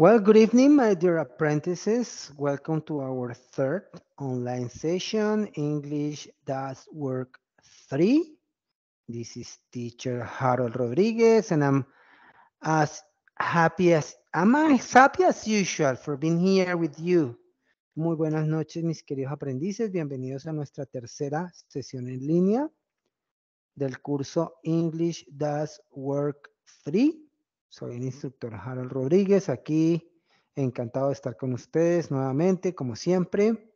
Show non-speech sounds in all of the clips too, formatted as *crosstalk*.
Well, good evening, my dear apprentices. Welcome to our third online session, English Does Work 3. This is teacher Harold Rodriguez, and I'm as happy as, am I as happy as usual for being here with you. Muy buenas noches, mis queridos aprendices. Bienvenidos a nuestra tercera sesión en línea del curso English Does Work 3. Soy el instructor Harold Rodríguez, aquí encantado de estar con ustedes nuevamente, como siempre.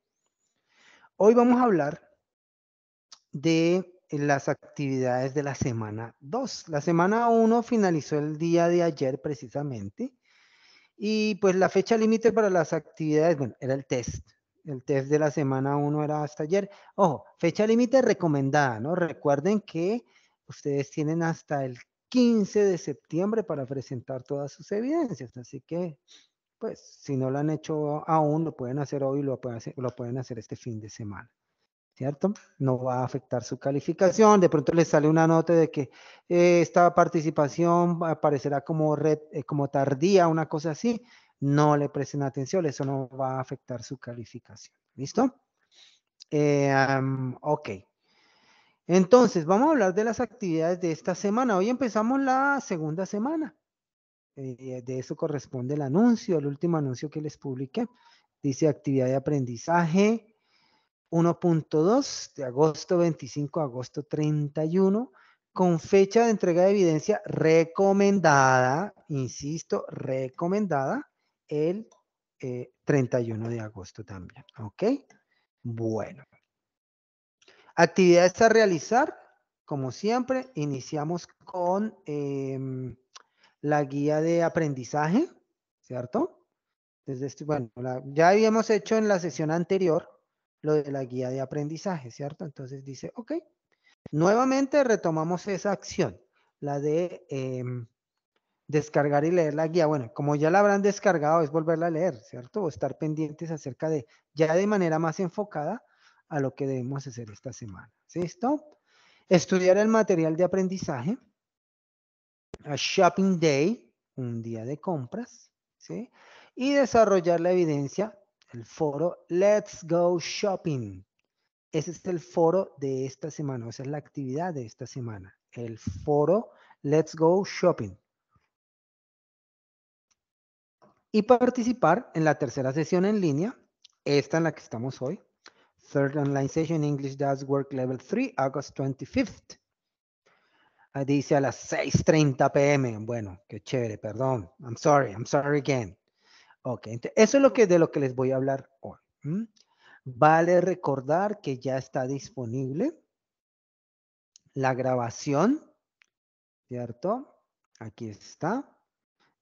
Hoy vamos a hablar de las actividades de la semana 2. La semana 1 finalizó el día de ayer precisamente y pues la fecha límite para las actividades, bueno, era el test. El test de la semana 1 era hasta ayer. Ojo, fecha límite recomendada, ¿no? Recuerden que ustedes tienen hasta el 15 de septiembre para presentar todas sus evidencias. Así que, pues, si no lo han hecho aún, lo pueden hacer hoy, lo pueden hacer, lo pueden hacer este fin de semana. ¿Cierto? No va a afectar su calificación. De pronto les sale una nota de que eh, esta participación aparecerá como, red, eh, como tardía, una cosa así. No le presten atención, eso no va a afectar su calificación. ¿Listo? Eh, ok. Entonces, vamos a hablar de las actividades de esta semana. Hoy empezamos la segunda semana. Eh, de eso corresponde el anuncio, el último anuncio que les publiqué. Dice actividad de aprendizaje 1.2 de agosto 25 a agosto 31 con fecha de entrega de evidencia recomendada, insisto, recomendada el 31 eh, de agosto también. ¿Ok? Bueno, Actividades a realizar, como siempre, iniciamos con em, la guía de aprendizaje, ¿cierto? Desde este, bueno, ya habíamos hecho en la sesión anterior lo de la guía de aprendizaje, ¿cierto? Entonces dice, ok, nuevamente retomamos esa acción, la de em, descargar y leer la guía. Bueno, como ya la habrán descargado, es volverla a leer, ¿cierto? O estar pendientes acerca de, ya de manera más enfocada, a lo que debemos hacer esta semana. ¿Listo? Estudiar el material de aprendizaje. A shopping day, un día de compras. ¿sí? Y desarrollar la evidencia, el foro Let's Go Shopping. Ese es el foro de esta semana, esa es la actividad de esta semana. El foro Let's Go Shopping. Y participar en la tercera sesión en línea, esta en la que estamos hoy, Third online session English Does Work Level 3, August 25th. dice a las 6.30 pm. Bueno, qué chévere, perdón. I'm sorry, I'm sorry again. Ok, eso es lo que, de lo que les voy a hablar hoy. Vale recordar que ya está disponible la grabación, ¿cierto? Aquí está,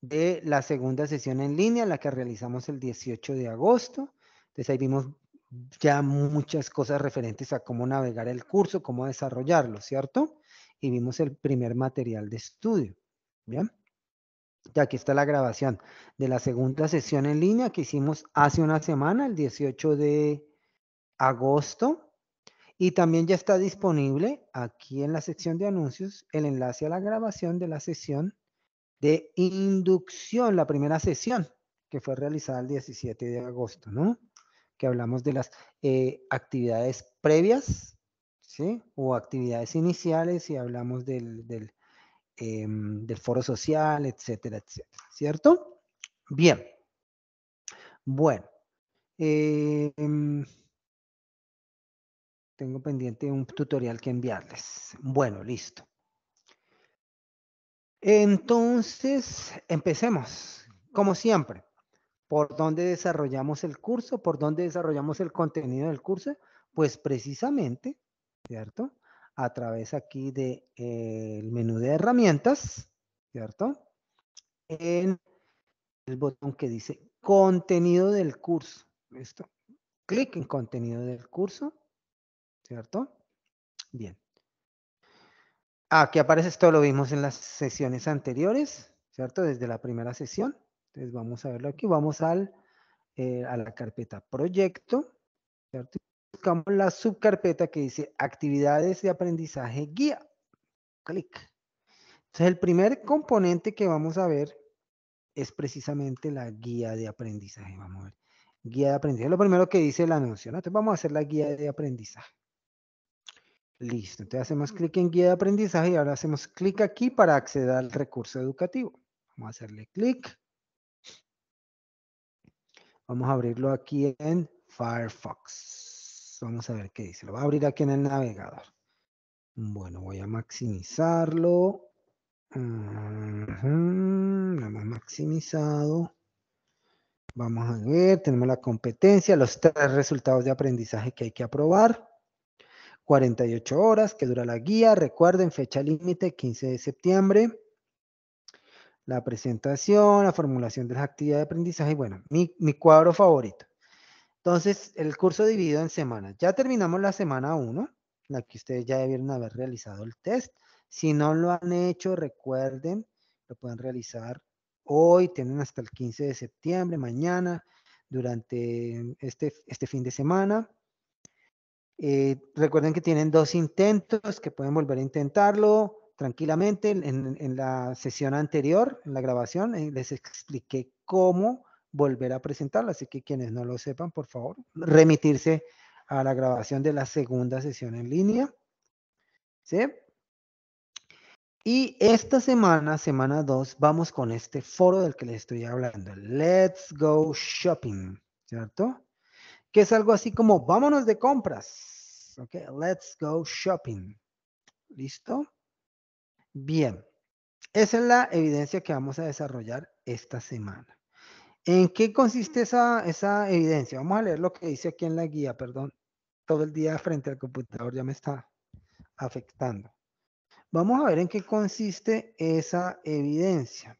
de la segunda sesión en línea, la que realizamos el 18 de agosto. Entonces ahí vimos ya muchas cosas referentes a cómo navegar el curso, cómo desarrollarlo, ¿cierto? Y vimos el primer material de estudio, ¿bien? Ya aquí está la grabación de la segunda sesión en línea que hicimos hace una semana, el 18 de agosto. Y también ya está disponible aquí en la sección de anuncios el enlace a la grabación de la sesión de inducción, la primera sesión que fue realizada el 17 de agosto, ¿no? que hablamos de las eh, actividades previas, ¿sí? O actividades iniciales y hablamos del, em, foro social, etcétera, etcétera, ¿cierto? Bien. Bueno. Em, tengo pendiente un tutorial que enviarles. Bueno, listo. Entonces, empecemos, como siempre por dónde desarrollamos el curso, por dónde desarrollamos el contenido del curso, pues precisamente, ¿cierto? A través aquí del eh, menú de herramientas, ¿cierto? En el botón que dice contenido del curso, ¿listo? Clic en contenido del curso, ¿cierto? Bien. Aquí aparece, esto lo vimos en las sesiones anteriores, ¿cierto? Desde la primera sesión. Entonces vamos a verlo aquí, vamos al, eh, a la carpeta proyecto, Buscamos la subcarpeta que dice actividades de aprendizaje guía. Clic. Entonces el primer componente que vamos a ver es precisamente la guía de aprendizaje. Vamos a ver. Guía de aprendizaje. Lo primero que dice el anuncio, Entonces vamos a hacer la guía de aprendizaje. Listo. Entonces hacemos clic en guía de aprendizaje y ahora hacemos clic aquí para acceder al recurso educativo. Vamos a hacerle clic. Vamos a abrirlo aquí en Firefox. Vamos a ver qué dice. Lo va a abrir aquí en el navegador. Bueno, voy a maximizarlo. Lo hemos maximizado. Vamos a ver, tenemos la competencia, los tres resultados de aprendizaje que hay que aprobar. 48 horas que dura la guía. Recuerden, fecha límite 15 de septiembre la presentación, la formulación de las actividades de aprendizaje y bueno, mi, cuadro favorito. Entonces, el curso dividido en semanas. Ya terminamos la semana 1, la que ustedes ya debieron haber realizado el test. Si no lo han hecho, recuerden, lo pueden realizar hoy, tienen hasta el 15 de septiembre, mañana, durante este, este fin de semana. Eh, recuerden que tienen dos intentos, que pueden volver a intentarlo tranquilamente en, la sesión anterior, en la grabación, eh, les expliqué cómo volver a presentarla, así que quienes no lo sepan, por favor, remitirse a la grabación de la segunda sesión en línea. ¿Sí? Y esta semana, semana 2, vamos con este foro del que les estoy hablando, Let's Go Shopping, ¿cierto? Que es algo así como, vámonos de compras, Let's Go Shopping, ¿listo? Bien, esa es la evidencia que vamos a desarrollar esta semana. ¿En qué consiste esa, evidencia? Vamos a leer lo que dice aquí en la guía, perdón. Todo el día frente al computador ya me está afectando. Vamos a ver en qué consiste esa evidencia.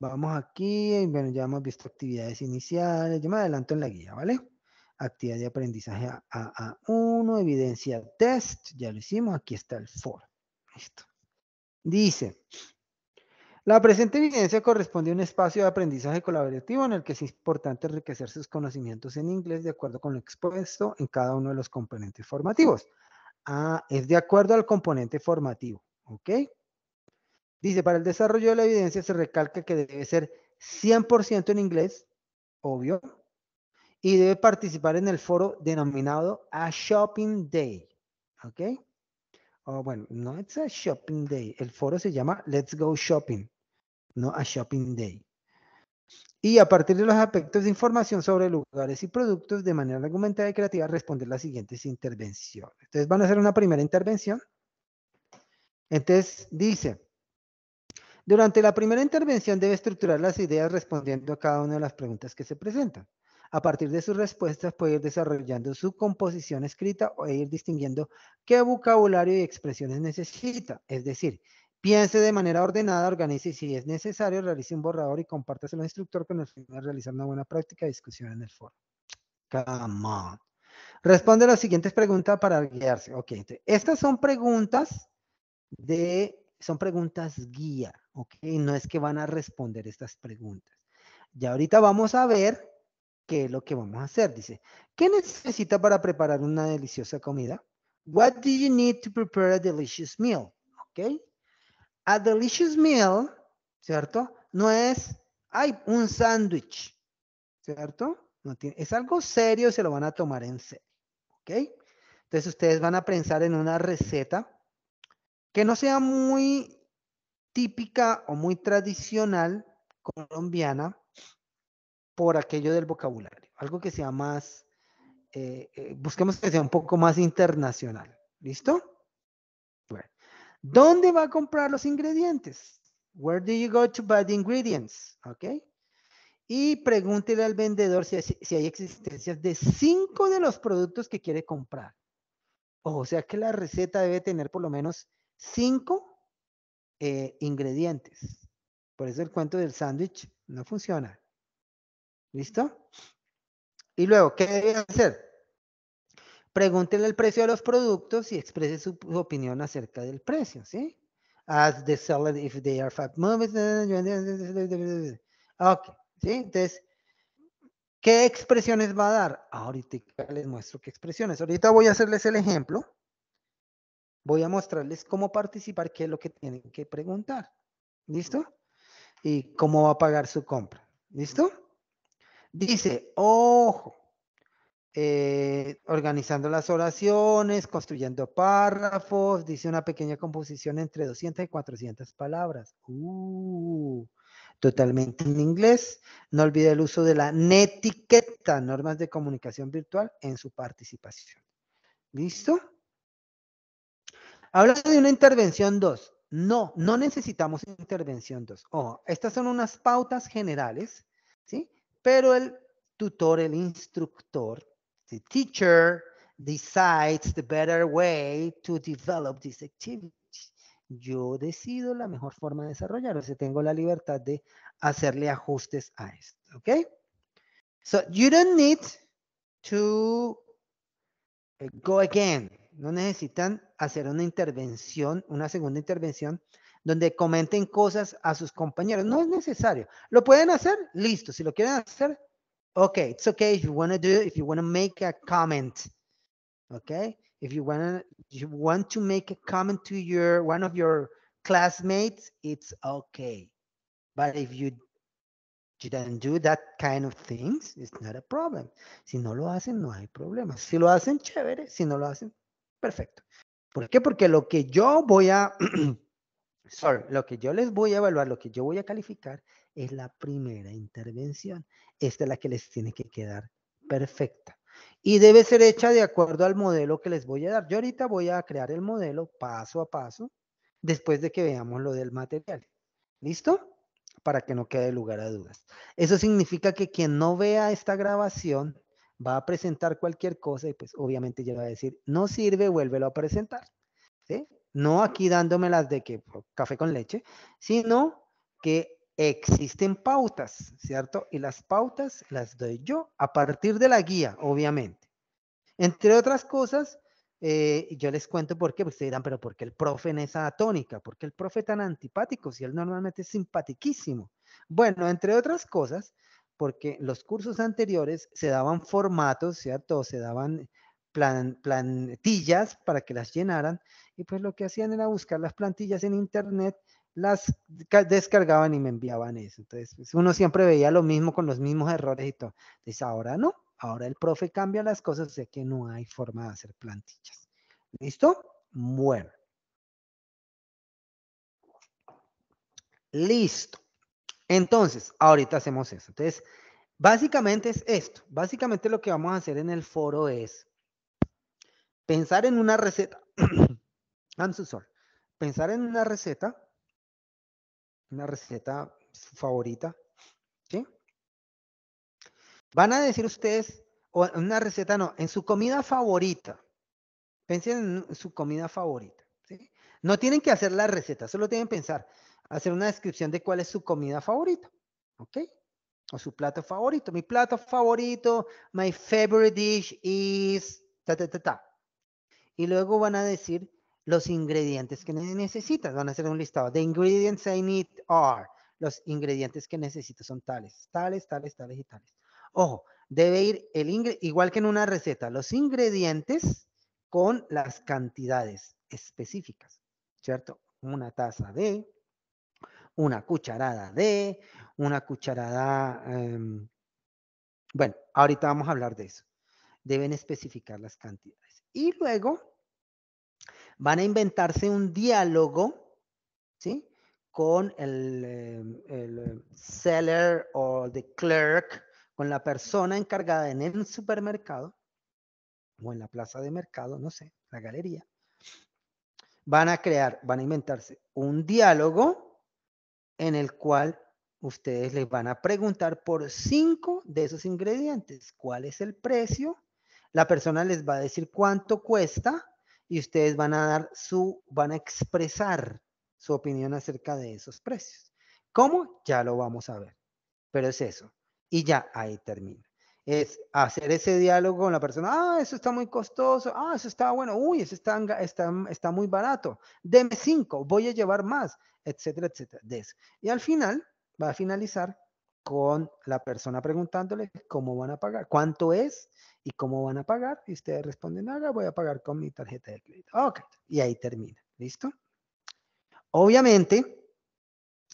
Vamos aquí, bueno, ya hemos visto actividades iniciales, yo me adelanto en la guía, ¿vale? Actividad de aprendizaje a, a 1 evidencia test, ya lo hicimos, aquí está el foro. Listo. Dice, la presente evidencia corresponde a un espacio de aprendizaje colaborativo en el que es importante enriquecer sus conocimientos en inglés de acuerdo con lo expuesto en cada uno de los componentes formativos. Ah, es de acuerdo al componente formativo, ¿ok? Dice, para el desarrollo de la evidencia se recalca que debe ser 100% en inglés, obvio, y debe participar en el foro denominado A Shopping Day, ¿ok? oh, bueno, no es a shopping day. El foro se llama Let's Go Shopping, no a shopping day. Y a partir de los aspectos de información sobre lugares y productos, de manera argumentada y creativa, responder las siguientes intervenciones. Entonces van a hacer una primera intervención. Entonces dice, durante la primera intervención debe estructurar las ideas respondiendo a cada una de las preguntas que se presentan. A partir de sus respuestas puede ir desarrollando su composición escrita o ir distinguiendo qué vocabulario y expresiones necesita. Es decir, piense de manera ordenada, organice y si es necesario realice un borrador y compártaselo al instructor con el fin de realizar una buena práctica de discusión en el foro. Come on. Responde las siguientes preguntas para guiarse. Ok, estas son preguntas de, son preguntas guía, ok, no es que van a responder estas preguntas. Ya ahorita vamos a ver qué es lo que vamos a hacer. Dice, ¿qué necesita para preparar una deliciosa comida? What do you need to prepare a delicious meal? ¿Ok? A delicious meal, ¿cierto? No es, hay un sándwich, ¿cierto? No tiene, es algo serio, se lo van a tomar en serio. ¿Ok? Entonces ustedes van a pensar en una receta que no sea muy típica o muy tradicional colombiana, por aquello del vocabulario, algo que sea más, eh, eh, busquemos que sea un poco más internacional. ¿Listo? Bueno. ¿Dónde va a comprar los ingredientes? Where do you go to buy the ingredients? ¿Ok? Y pregúntele al vendedor si, hay existencias de cinco de los productos que quiere comprar. O sea que la receta debe tener por lo menos cinco eh, ingredientes. Por eso el cuento del sándwich no funciona. ¿Listo? Y luego, ¿qué deben hacer? Pregúntenle el precio de los productos y exprese su, opinión acerca del precio, ¿sí? As the seller if they are fat Ok, ¿sí? Entonces, ¿qué expresiones va a dar? Ahorita les muestro qué expresiones. Ahorita voy a hacerles el ejemplo. Voy a mostrarles cómo participar, qué es lo que tienen que preguntar. ¿Listo? Y cómo va a pagar su compra. ¿Listo? Dice, ojo, eh, organizando las oraciones, construyendo párrafos, dice una pequeña composición entre 200 y 400 palabras. Uh, totalmente en inglés. No olvide el uso de la netiqueta, normas de comunicación virtual, en su participación. ¿Listo? Habla de una intervención 2. No, no necesitamos intervención 2. Ojo, estas son unas pautas generales, ¿sí? pero el tutor, el instructor, the teacher decides the better way to develop this activity. Yo decido la mejor forma de desarrollar, o sea, tengo la libertad de hacerle ajustes a esto, ¿ok? So, you don't need to eh, go again. No necesitan hacer una intervención, una segunda intervención donde comenten cosas a sus compañeros. No es necesario. ¿Lo pueden hacer? Listo. Si lo quieren hacer, ok, it's okay if you want to do it, if you want to make a comment. Okay? If you want to make a comment to your one of your classmates, it's okay. But if you you don't do that kind of things, it's not a problem. Si no lo hacen, no hay problema. Si lo hacen, chévere. Si no lo hacen, perfecto. ¿Por qué? Porque lo que yo voy a *clears throat* lo que yo les voy a evaluar, lo que yo voy a calificar es la primera intervención. Esta es la que les tiene que quedar perfecta. Y debe ser hecha de acuerdo al modelo que les voy a dar. Yo ahorita voy a crear el modelo paso a paso después de que veamos lo del material. ¿Listo? Para que no quede lugar a dudas. Eso significa que quien no vea esta grabación va a presentar cualquier cosa y pues obviamente ya va a decir, no sirve, vuélvelo a presentar. ¿Sí? No aquí dándome las de que pues, café con leche, sino que existen pautas, ¿cierto? Y las pautas las doy yo a partir de la guía, obviamente. Entre otras cosas, eh, yo les cuento por qué, porque se dirán, pero ¿por qué el profe en esa tónica? ¿Por qué el profe tan antipático si él normalmente es simpatiquísimo? Bueno, entre otras cosas, porque los cursos anteriores se daban formatos, ¿cierto? Se daban plan, plantillas para que las llenaran y pues lo que hacían era buscar las plantillas en internet, las descargaban y me enviaban eso. Entonces, pues, uno siempre veía lo mismo con los mismos errores y todo. Entonces, ahora no, ahora el profe cambia las cosas, o sea que no hay forma de hacer plantillas. ¿Listo? Bueno. Listo. Entonces, ahorita hacemos eso. Entonces, básicamente es esto. Básicamente lo que vamos a hacer en el foro es pensar en una receta *clears throat* pensar en una receta, una receta favorita, Van a decir ustedes, o una receta no, en su comida favorita. Piensen en su comida favorita. No tienen que hacer la receta, solo tienen que pensar, hacer una descripción de cuál es su comida favorita. ¿Ok? O su plato favorito. Mi plato favorito, my favorite dish is ta ta Y luego van a decir los ingredientes que necesitas. Van a hacer un listado. The ingredients I need are. Los ingredientes que necesito son tales, tales, tales, tales y tales. Ojo, debe ir el igual que en una receta, los ingredientes con las cantidades específicas, ¿cierto? Una taza de, una cucharada de, una cucharada... Em, bueno, ahorita vamos a hablar de eso. Deben especificar las cantidades. Y luego van a inventarse un diálogo, ¿sí? Con el, eh, eh, seller o the clerk, con la persona encargada en el supermercado o en la plaza de mercado, no sé, la galería. Van a crear, van a inventarse un diálogo en el cual ustedes les van a preguntar por cinco de esos ingredientes. ¿Cuál es el precio? La persona les va a decir cuánto cuesta y ustedes van a dar su, van a expresar su opinión acerca de esos precios. ¿Cómo? Ya lo vamos a ver. Pero es eso. Y ya ahí termina. Es hacer ese diálogo con la persona. Ah, eso está muy costoso. Ah, eso está bueno. Uy, eso está, está, está muy barato. Deme cinco. Voy a llevar más. Etcétera, etcétera. De Y al final, va a finalizar con la persona preguntándole cómo van a pagar, cuánto es y cómo van a pagar. Y ustedes responden, ahora voy a pagar con mi tarjeta de crédito. Ok, y ahí termina. ¿Listo? Obviamente,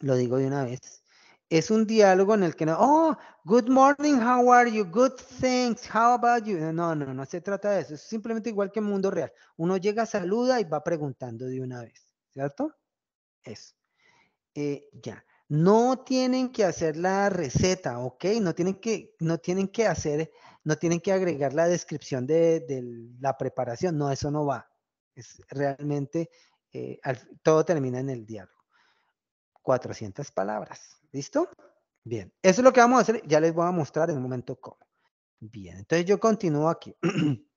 lo digo de una vez, es un diálogo en el que no, oh, good morning, how are you? Good things, how about you? No, no, no, se trata de eso. Es simplemente igual que en mundo real. Uno llega, saluda y va preguntando de una vez, ¿cierto? Eso. Eh, ya. No tienen que hacer la receta, ¿ok? No tienen que, no tienen que hacer, no tienen que agregar la descripción de, la preparación. No, eso no va. Es realmente, eh, todo termina en el diálogo. 400 palabras, ¿listo? Bien, eso es lo que vamos a hacer. Ya les voy a mostrar en un momento cómo. Bien, entonces yo continúo aquí. *clears throat*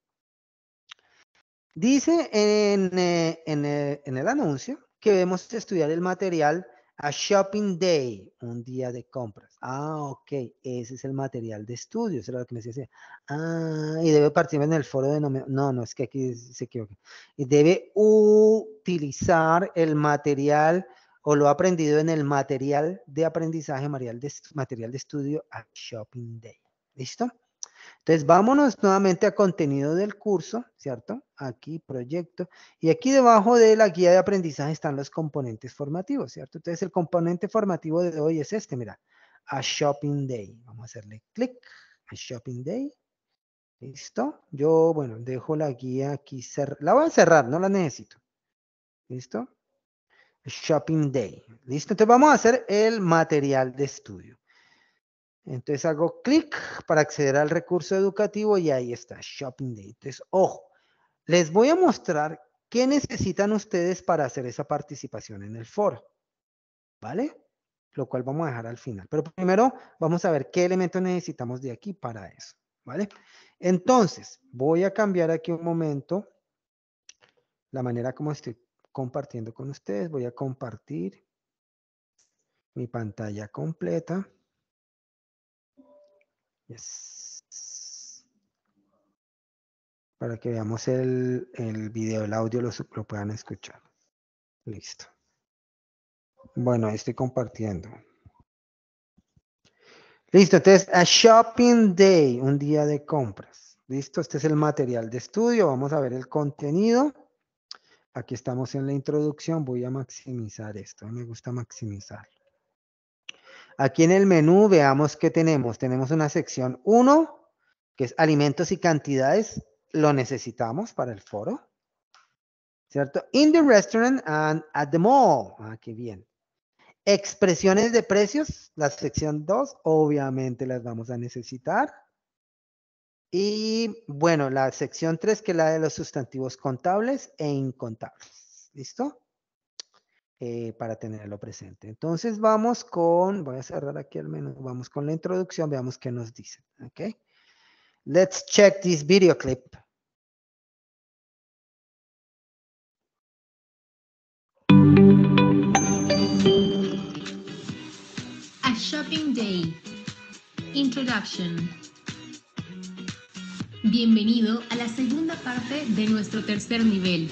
Dice en, eh, eh, en, el anuncio que debemos estudiar el material a shopping day, un día de compras. Ah, ok, ese es el material de estudio, eso lo que me decía. Ah, y debe partir en el foro de... No, no, es que aquí se equivoca. Y debe utilizar el material o lo aprendido en el material de aprendizaje, material de estudio a shopping day. ¿Listo? Entonces, vámonos nuevamente a contenido del curso, ¿cierto? Aquí, proyecto. Y aquí debajo de la guía de aprendizaje están los componentes formativos, ¿cierto? Entonces, el componente formativo de hoy es este, mira, a Shopping Day. Vamos a hacerle clic a Shopping Day. ¿Listo? Yo, bueno, dejo la guía aquí. La voy a cerrar, no la necesito. ¿Listo? Shopping Day. ¿Listo? Entonces vamos a hacer el material de estudio. Entonces hago clic para acceder al recurso educativo y ahí está, Shopping Day. Entonces, ojo, les voy a mostrar qué necesitan ustedes para hacer esa participación en el foro. ¿Vale? Lo cual vamos a dejar al final. Pero primero vamos a ver qué elementos necesitamos de aquí para eso. ¿Vale? Entonces, voy a cambiar aquí un momento la manera como estoy compartiendo con ustedes. Voy a compartir mi pantalla completa. Para que veamos el, el video, el audio, lo, lo puedan escuchar. Listo. Bueno, ahí estoy compartiendo. Listo, entonces, a shopping day, un día de compras. Listo, este es el material de estudio. Vamos a ver el contenido. Aquí estamos en la introducción. Voy a maximizar esto. Me gusta maximizarlo. Aquí en el menú veamos qué tenemos. Tenemos una sección 1, que es alimentos y cantidades. Lo necesitamos para el foro. ¿Cierto? In the restaurant and at the mall. Ah, qué bien. Expresiones de precios, la sección 2, obviamente las vamos a necesitar. Y bueno, la sección 3, que es la de los sustantivos contables e incontables. ¿Listo? Eh, para tenerlo presente. Entonces vamos con, voy a cerrar aquí el menú, vamos con la introducción, veamos qué nos dice. Okay. Let's check this video clip. A Shopping Day. Introduction. Bienvenido a la segunda parte de nuestro tercer nivel,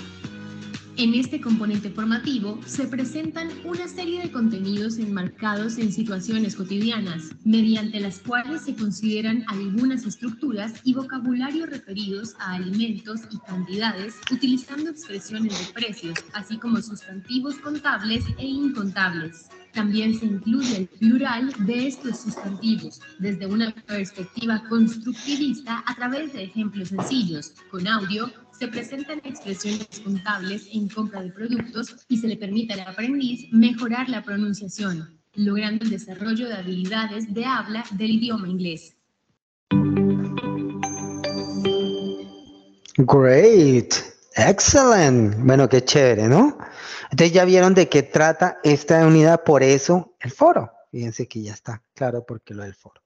en este componente formativo se presentan una serie de contenidos enmarcados en situaciones cotidianas, mediante las cuales se consideran algunas estructuras y vocabulario referidos a alimentos y cantidades, utilizando expresiones de precios, así como sustantivos contables e incontables. También se incluye el plural de estos sustantivos desde una perspectiva constructivista a través de ejemplos sencillos, con audio, se presentan expresiones contables en compra de productos y se le permite al aprendiz mejorar la pronunciación, logrando el desarrollo de habilidades de habla del idioma inglés. Great, excellent. Bueno, qué chévere, ¿no? Entonces ya vieron de qué trata esta unidad, por eso el foro. Fíjense que ya está claro porque lo del foro.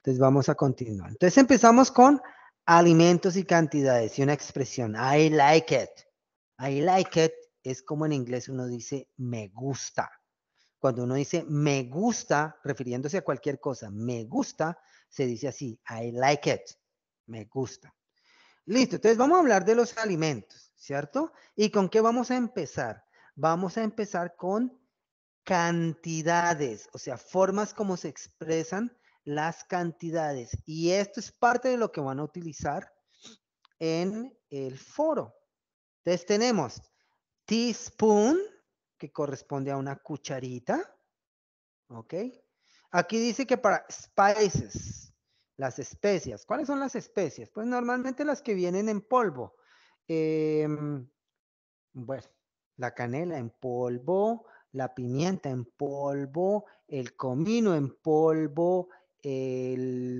Entonces vamos a continuar. Entonces empezamos con alimentos y cantidades y una expresión, I like it. I like it es como en inglés uno dice me gusta. Cuando uno dice me gusta, refiriéndose a cualquier cosa, me gusta, se dice así, I like it, me gusta. Listo, entonces vamos a hablar de los alimentos, ¿cierto? ¿Y con qué vamos a empezar? Vamos a empezar con cantidades, o sea, formas como se expresan las cantidades. Y esto es parte de lo que van a utilizar en el foro. Entonces tenemos teaspoon, que corresponde a una cucharita. ¿Ok? Aquí dice que para spices, las especias. ¿Cuáles son las especias? Pues normalmente las que vienen en polvo. Em, bueno, la canela en polvo, la pimienta en polvo, el comino en polvo, eh,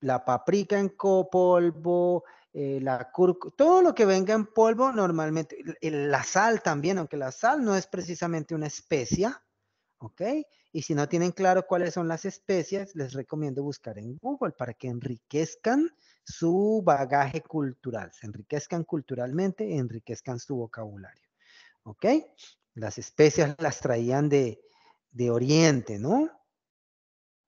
la paprika en polvo, eh, la todo lo que venga en polvo normalmente, la sal también, aunque la sal no es precisamente una especia, ¿ok? Y si no tienen claro cuáles son las especias les recomiendo buscar en Google para que enriquezcan su bagaje cultural, se enriquezcan culturalmente, enriquezcan su vocabulario, ¿ok? Las especias las traían de, de Oriente, ¿no?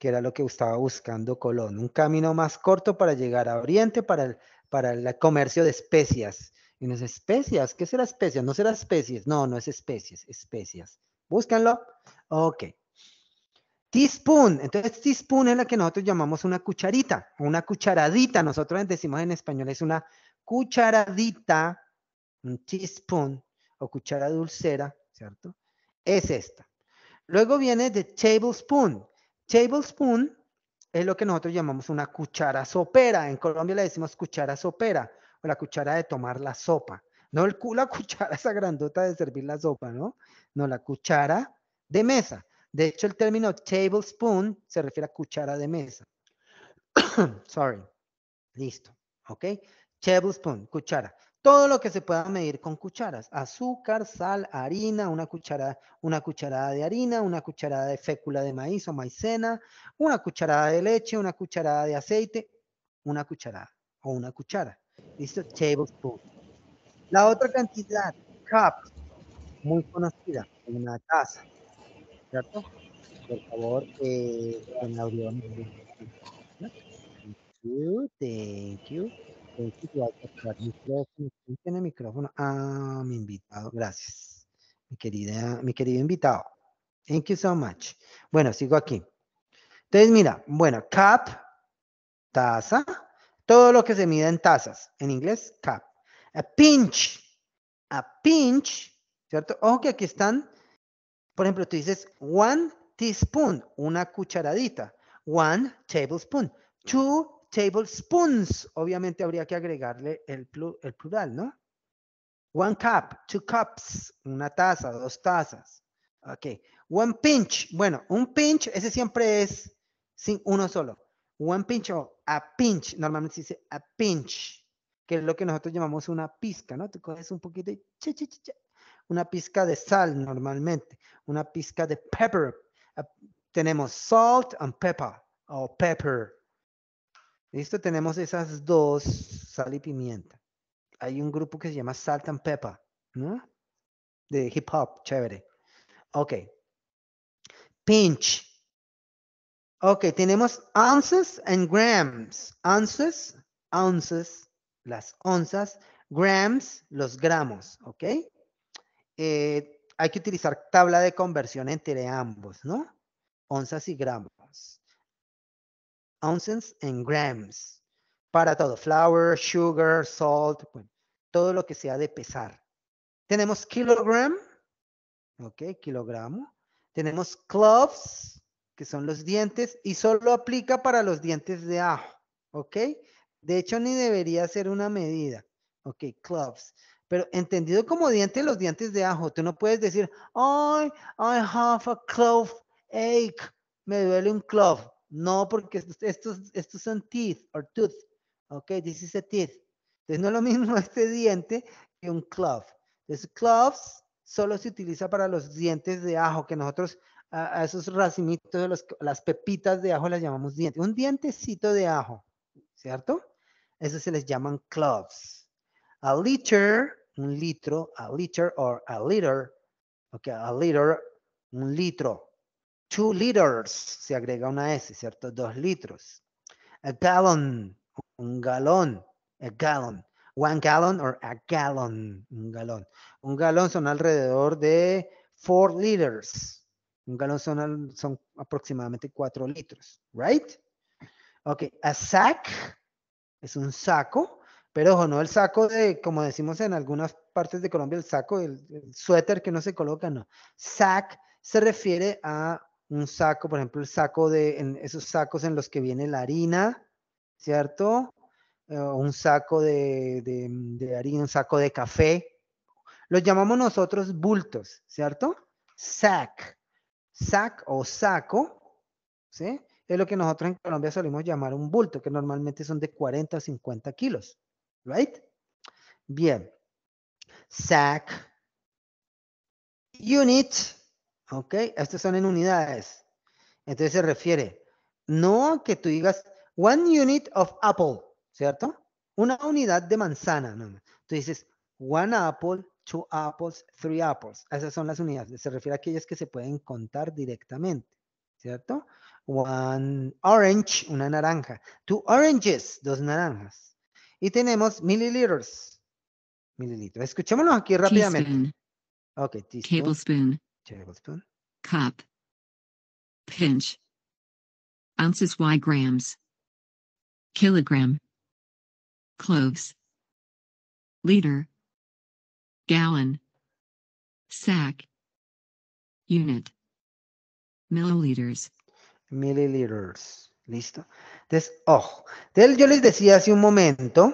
que era lo que estaba buscando Colón, un camino más corto para llegar a Oriente para el, para el comercio de especias. Y no es especias, ¿qué será especias? No será especies, no, no es especies, especias. Búscanlo. Ok. Teaspoon, entonces teaspoon es la que nosotros llamamos una cucharita, una cucharadita, nosotros decimos en español es una cucharadita, un teaspoon o cuchara dulcera, ¿cierto? Es esta. Luego viene de tablespoon, Tablespoon es lo que nosotros llamamos una cuchara sopera. En Colombia le decimos cuchara sopera o la cuchara de tomar la sopa. No la *laughs* cuchara esa grandota de servir la sopa, ¿no? No, la cuchara de mesa. De hecho, el término tablespoon se refiere a cuchara de mesa. *coughs* Sorry. Listo. ¿Ok? Tablespoon, cuchara todo lo que se pueda medir con cucharas, azúcar, sal, harina, una cucharada, una cucharada de harina, una cucharada de fécula de maíz o maicena, una cucharada de leche, una cucharada de aceite, una cucharada o una cuchara. Listo, tablespoon. La otra cantidad, cup, muy conocida, una taza, ¿cierto? Por favor, en la audio. thank you. ¿Quién tiene micrófono? Ah, mi invitado. Gracias. Mi querida, mi querido invitado. Thank you so much. Bueno, sigo aquí. Entonces, mira, bueno, cup taza, todo lo que se mide en tazas. En inglés, cup A pinch. A pinch, ¿cierto? Ojo que aquí están, por ejemplo, tú dices one teaspoon, una cucharadita. One tablespoon. Two Tablespoons, obviamente habría que agregarle el, plural, ¿no? One cup, two cups, una taza, dos tazas. Ok. One pinch. Bueno, un pinch, ese siempre es sin uno solo. One pinch o a pinch. Normalmente se dice a pinch, que es lo que nosotros llamamos una pizca, ¿no? Tú coges un poquito y una pizca de sal normalmente, una pizca de pepper. tenemos salt and pepper o pepper. Listo, tenemos esas dos, sal y pimienta. Hay un grupo que se llama Salt and Pepper, ¿no? De hip hop, chévere. Ok. Pinch. Ok, tenemos ounces and grams. Ounces, ounces, las onzas. Grams, los gramos, ¿ok? Eh, hay que utilizar tabla de conversión entre ambos, ¿no? Onzas y gramos ounces en grams. Para todo, flour, sugar, salt, todo lo que sea de pesar. Tenemos kilogram, ok, kilogramo. Tenemos cloves. que son los dientes, y solo aplica para los dientes de ajo, ok. De hecho, ni debería ser una medida, ok, Cloves. Pero entendido como dientes, los dientes de ajo, tú no puedes decir, I, I have a clove ache, me duele un clove. No, porque estos estos son teeth or tooth. Ok, this is a teeth. Entonces no es lo mismo *laughs* este diente que un club. Entonces clubs solo se utiliza para los dientes de ajo que nosotros a, esos racimitos, las pepitas de ajo las llamamos dientes. Un dientecito de ajo, ¿cierto? Eso se les llaman clubs. A liter, un litro, a liter or a liter. Ok, a liter, un litro. Two liters, se agrega una S, ¿cierto? Dos litros. A gallon, un galón, a gallon. One gallon or a gallon, un galón. Un galón son alrededor de four liters. Un galón son, son aproximadamente cuatro litros, right? Ok, a sack es un saco, pero ojo, no el saco de, como decimos en algunas partes de Colombia, el saco, el, suéter que no se coloca, no. Sack se refiere a un saco, por ejemplo, el saco de esos sacos en los que viene la harina, ¿cierto? Eh, un saco mm, de, harina, un saco de café. Los llamamos nosotros bultos, ¿cierto? Sac. Sac o saco, ¿sí? Es lo que nosotros en Colombia solemos llamar un bulto, que normalmente son de 40 o 50 kilos, ¿right? Bien. Sac. Unit ¿Ok? Estos son en unidades. Entonces se refiere, no que tú digas one unit of apple, ¿cierto? Una unidad de manzana. No, Tú dices one apple, two apples, three apples. Esas son las unidades. Se refiere a aquellas que se pueden contar directamente, ¿cierto? One orange, una naranja. Two oranges, dos naranjas. Y tenemos mililitros. Mililitros. Escuchémonos aquí rápidamente. Okay, Ok, Tablespoon. Cup. Pinch. Ounces Y grams. Kilogram. Cloves. Liter. Gallon. Sack. Unit. Milliliters. Milliliters. ¿Listo? Entonces, ojo. yo les decía hace un momento,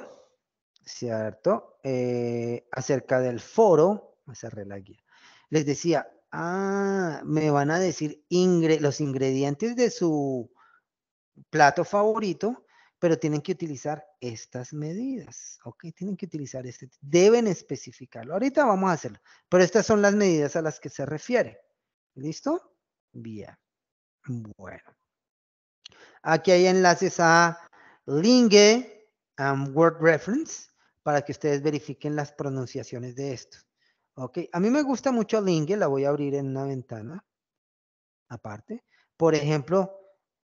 ¿cierto? Eh, acerca del foro, voy a cerrar la guía. Les decía, Ah, me van a decir los ingredientes de su plato favorito, pero tienen que utilizar estas medidas, ¿ok? Tienen que utilizar este, deben especificarlo. Ahorita vamos a hacerlo, pero estas son las medidas a las que se refiere. ¿Listo? Bien. Bueno. Aquí hay enlaces a Lingue and Word Reference para que ustedes verifiquen las pronunciaciones de esto Ok, a mí me gusta mucho Lingue, la voy a abrir en una ventana aparte. Por ejemplo,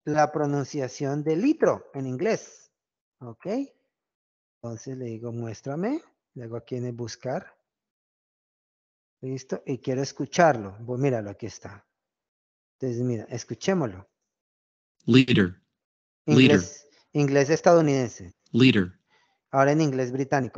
la pronunciación de litro en inglés. Ok, entonces le digo muéstrame, le hago aquí en buscar. Listo, y quiero escucharlo. Pues míralo, aquí está. Entonces, mira, escuchémoslo. Leader. Inglés, Leader. inglés estadounidense. Leader. Ahora en inglés británico.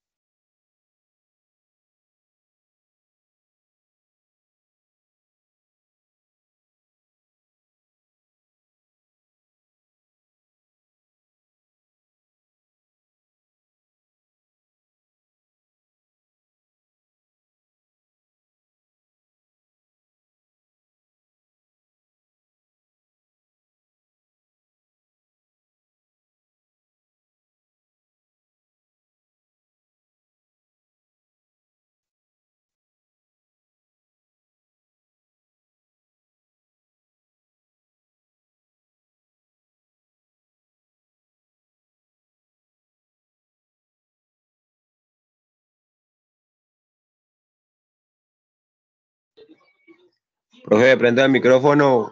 Profe, prenda el micrófono.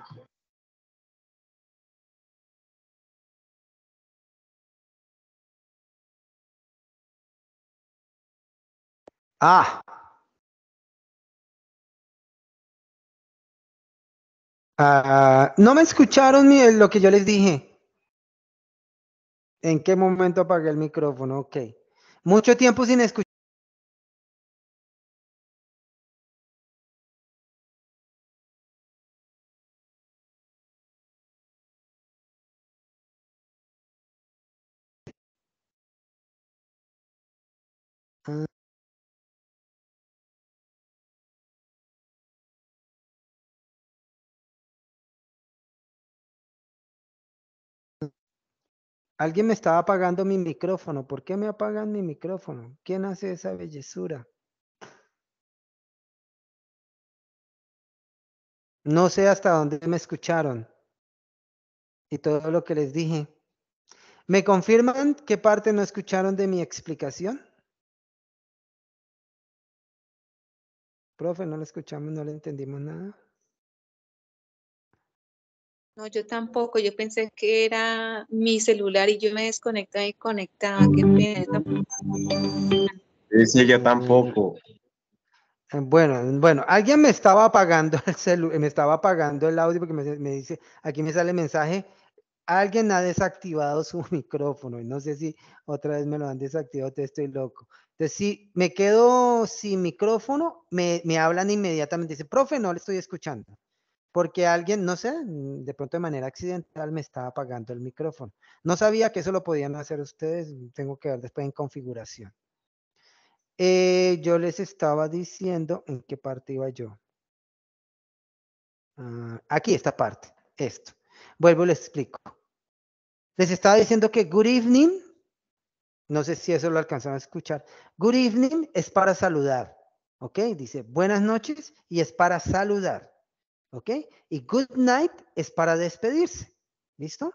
Ah. ah. no me escucharon lo que yo les dije. ¿En qué momento apagué el micrófono? Ok. Mucho tiempo sin escuchar. Ah. Alguien me estaba apagando mi micrófono. ¿Por qué me apagan mi micrófono? ¿Quién hace esa bellezura? No sé hasta dónde me escucharon y todo lo que les dije. ¿Me confirman qué parte no escucharon de mi explicación? Profe, no le escuchamos, no le entendimos nada. No, yo tampoco. Yo pensé que era mi celular y yo me desconecté y conectaba. Qué mm. Sí, yo tampoco. Eh, bueno, bueno, alguien me estaba apagando el me estaba apagando el audio porque me, dice, aquí me sale mensaje, alguien ha desactivado su *laughs* micrófono y no sé si otra vez me lo han desactivado, estoy loco. Entonces, si me quedo sin micrófono, me, hablan inmediatamente. Dice, profe, no le estoy escuchando. Porque alguien, no sé, mm, de pronto de manera accidental me estaba apagando el micrófono. No sabía que eso lo podían hacer ustedes. Mm, tengo que ver después en configuración. Eh, yo les estaba diciendo en qué parte iba yo. Ah, aquí, esta parte, esto. Vuelvo y les explico. Les estaba diciendo que good evening no sé si eso lo alcanzaron a escuchar. Good evening es para saludar. ¿Ok? Dice buenas noches y es para saludar. ¿Ok? Y good night es para despedirse. ¿Listo?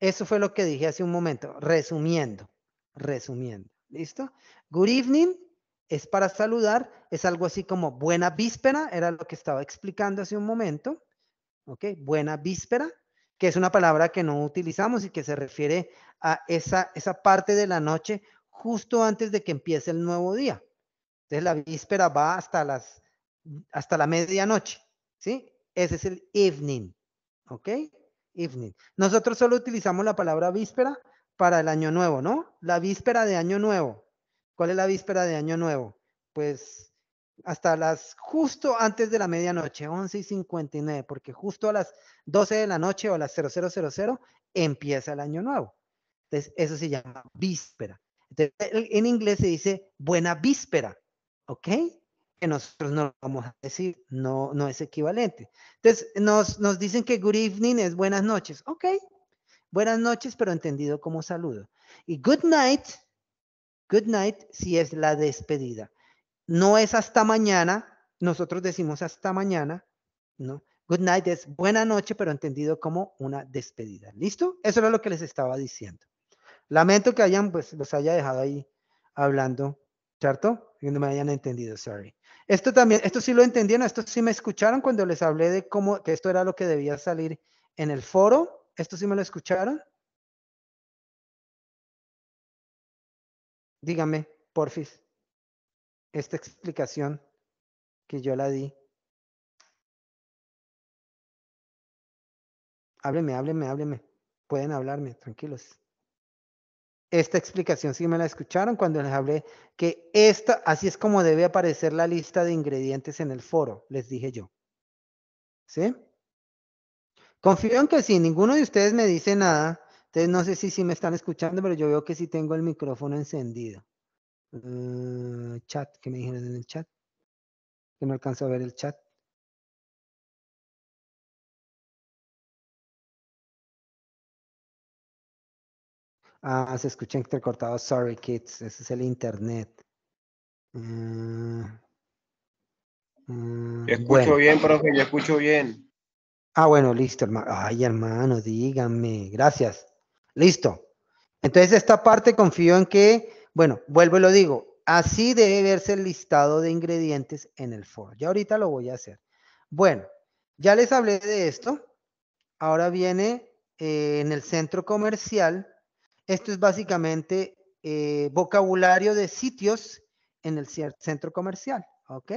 Eso fue lo que dije hace un momento, resumiendo, resumiendo. ¿Listo? Good evening es para saludar, es algo así como buena víspera, era lo que estaba explicando hace un momento. ¿Ok? Buena víspera que es una palabra que no utilizamos y que se refiere a esa, esa parte de la noche justo antes de que empiece el nuevo día. Entonces la víspera va hasta, las, hasta la medianoche, ¿sí? Ese es el evening, ¿ok? Evening. Nosotros solo utilizamos la palabra víspera para el año nuevo, ¿no? La víspera de año nuevo. ¿Cuál es la víspera de año nuevo? Pues hasta las justo antes de la medianoche, 11 y 59, porque justo a las 12 de la noche o a las 0000 empieza el año nuevo. Entonces, eso se llama víspera. Entonces, en inglés se dice buena víspera, ¿ok? Que nosotros no vamos a decir, no, no es equivalente. Entonces, nos, nos dicen que good evening es buenas noches, ¿ok? Buenas noches, pero entendido como saludo. Y good night, good night si es la despedida no es hasta mañana, nosotros decimos hasta mañana, ¿no? Good night es buena noche, pero entendido como una despedida. ¿Listo? Eso era lo que les estaba diciendo. Lamento que hayan, pues, los haya dejado ahí hablando, ¿cierto? Que no me hayan entendido, sorry. Esto también, esto sí lo entendieron, esto sí me escucharon cuando les hablé de cómo, que esto era lo que debía salir en el foro. ¿Esto sí me lo escucharon? Díganme, porfis esta explicación que yo la di. Hábleme, hábleme, hábleme. Pueden hablarme, tranquilos. Esta explicación sí me la escucharon cuando les hablé que esta, así es como debe aparecer la lista de ingredientes en el foro, les dije yo. ¿Sí? Confío en que si ninguno de ustedes me dice nada, entonces no sé si, si me están escuchando, pero yo veo que sí tengo el micrófono encendido. Eh, chat, que me dijeron en el chat. Que me alcanzo a ver el chat. Ah, se escucha cortado, Sorry, kids. Ese es el internet. Mm, mm, escucho bien, profe. Yo escucho bien. Ah, bueno, listo, hermano. Ay, hermano, dígame. Gracias. Listo. Entonces, esta parte confío en que bueno, vuelvo y lo digo. Así debe verse el listado de ingredientes en el foro. Ya ahorita lo voy a hacer. Bueno, ya les hablé de esto. Ahora viene eh, en el centro comercial. Esto es básicamente eh, vocabulario de sitios en el centro comercial. ¿Ok?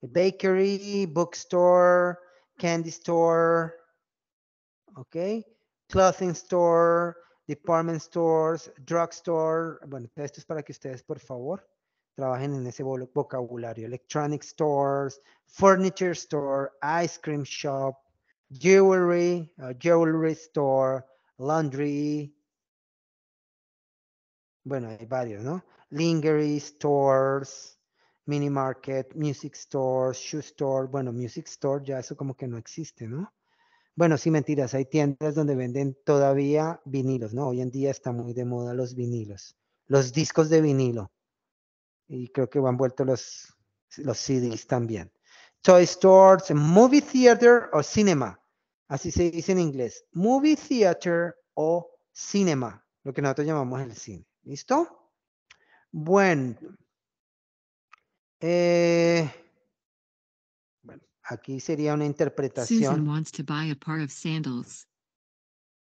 Bakery, bookstore, candy store. ¿Ok? Clothing store, department stores, drugstore, bueno, esto es para que ustedes, por favor, trabajen en ese vocabulario. Electronic stores, furniture store, ice cream shop, jewelry, uh, jewelry store, laundry. Bueno, hay varios, ¿no? Lingerie stores, mini market, music store, shoe store. Bueno, music store ya eso como que no existe, ¿no? Bueno, sí, mentiras, hay tiendas donde venden todavía vinilos, ¿no? Hoy en día están muy de moda los vinilos, los discos de vinilo. Y creo que han vuelto los, los CDs también. Toy stores, movie theater o cinema. Así se dice en inglés. Movie theater o cinema, lo que nosotros llamamos el cine. ¿Listo? Bueno. Eh, Aquí sería una interpretación. Susan wants to buy a of sandals.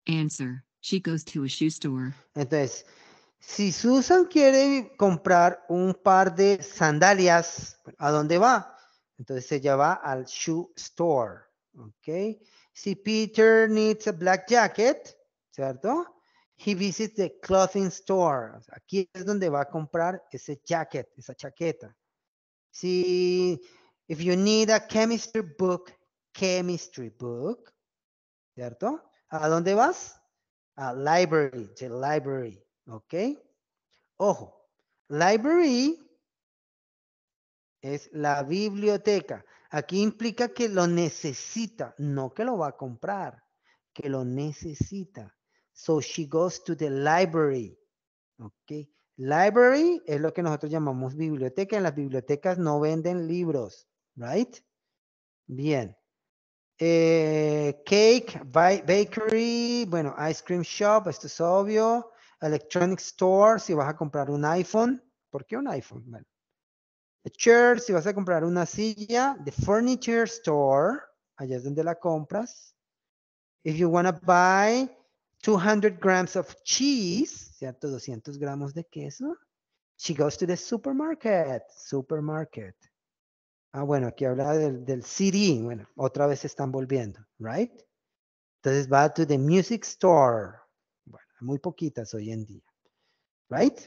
Answer. She goes to a shoe store. Entonces, si Susan quiere comprar un par de sandalias, ¿a dónde va? Entonces ella va al shoe store. ¿Ok? Si Peter needs a black jacket, ¿cierto? He visits the clothing store. Aquí es donde va a comprar ese jacket, esa chaqueta. Si If you need a chemistry book, chemistry book, ¿cierto? ¿A dónde vas? A library, the library, ¿ok? Ojo, library es la biblioteca. Aquí implica que lo necesita, no que lo va a comprar, que lo necesita. So she goes to the library, ¿ok? Library es lo que nosotros llamamos biblioteca. En las bibliotecas no venden libros right? Bien. Eh, cake, bakery, bueno, ice cream shop, esto es obvio. Electronic store, si vas a comprar un iPhone. ¿Por qué un iPhone? Bueno. A chair, si vas a comprar una silla. The furniture store, allá es donde la compras. If you want to buy 200 grams of cheese, ¿cierto? 200 gramos de queso. She goes to the supermarket, supermarket. Ah, bueno, aquí habla del, CD. Bueno, otra vez se están volviendo, ¿right? Entonces va to the music store. Bueno, muy poquitas hoy en día, ¿right?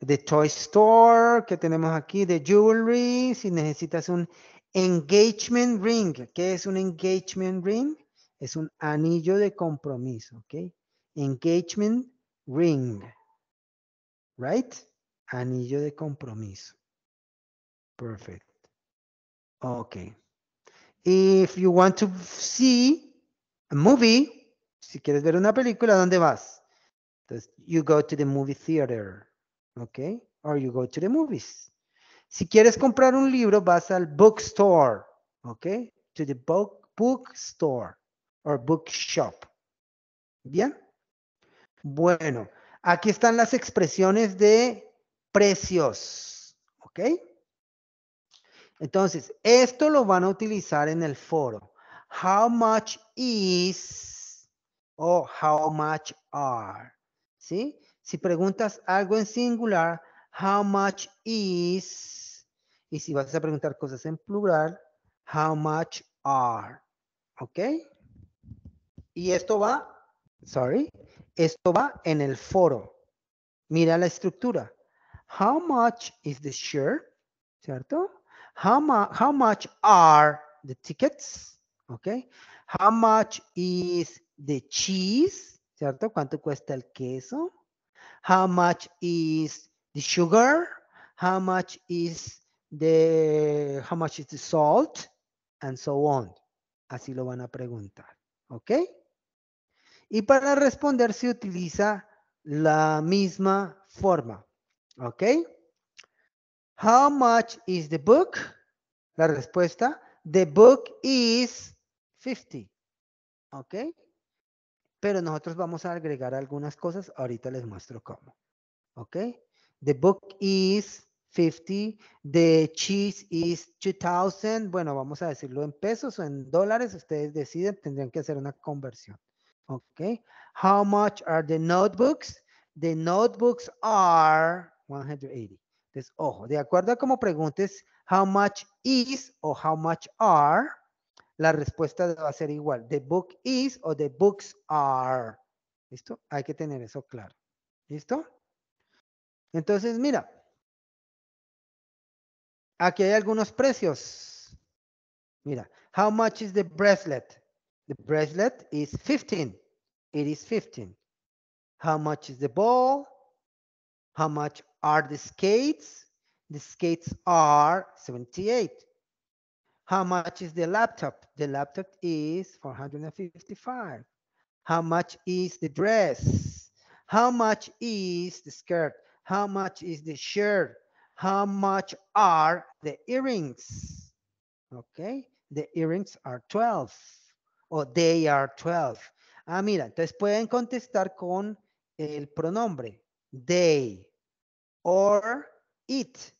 The toy store que tenemos aquí, the jewelry. Si necesitas un engagement ring, ¿qué es un engagement ring? Es un anillo de compromiso, ¿ok? Engagement ring, ¿right? Anillo de compromiso. Perfect. Okay. If you want to see a movie, si quieres ver una película, ¿dónde vas? Entonces, you go to the movie theater. Okay. Or you go to the movies. Si quieres comprar un libro, vas al bookstore. Okay. To the book, bookstore or bookshop. Bien. Bueno, aquí están las expresiones de precios. ¿Ok? Entonces, esto lo van a utilizar en el foro. How much is o how much are. ¿Sí? Si preguntas algo en singular, how much is. Y si vas a preguntar cosas en plural, how much are. ¿Ok? Y esto va, sorry, esto va en el foro. Mira la estructura. How much is the shirt? ¿Cierto? how, how much are the tickets? Okay. How much is the cheese? ¿Cierto? ¿Cuánto cuesta el queso? How much is the sugar? How much is the how much is the salt? And so on. Así lo van a preguntar. ¿Ok? Y para responder se utiliza la misma forma. ¿Ok? How much is the book? La respuesta, the book is 50. ¿Ok? Pero nosotros vamos a agregar algunas cosas. Ahorita les muestro cómo. ¿Ok? The book is 50. The cheese is 2000. Bueno, vamos a decirlo en pesos o en dólares. Ustedes deciden. Tendrían que hacer una conversión. ¿Ok? How much are the notebooks? The notebooks are 180 ojo, de acuerdo a cómo preguntes how much is o how much are, la respuesta va a ser igual. The book is o the books are. ¿Listo? Hay que tener eso claro. ¿Listo? Entonces, mira. Aquí hay algunos precios. Mira, how much is the bracelet? The bracelet is 15. It is 15. How much is the ball? How much are the skates? The skates are 78. How much is the laptop? The laptop is 455. How much is the dress? How much is the skirt? How much is the shirt? How much are the earrings? Okay, the earrings are twelve. Oh, they are 12. Ah, mira, entonces pueden contestar con el pronombre they. or it.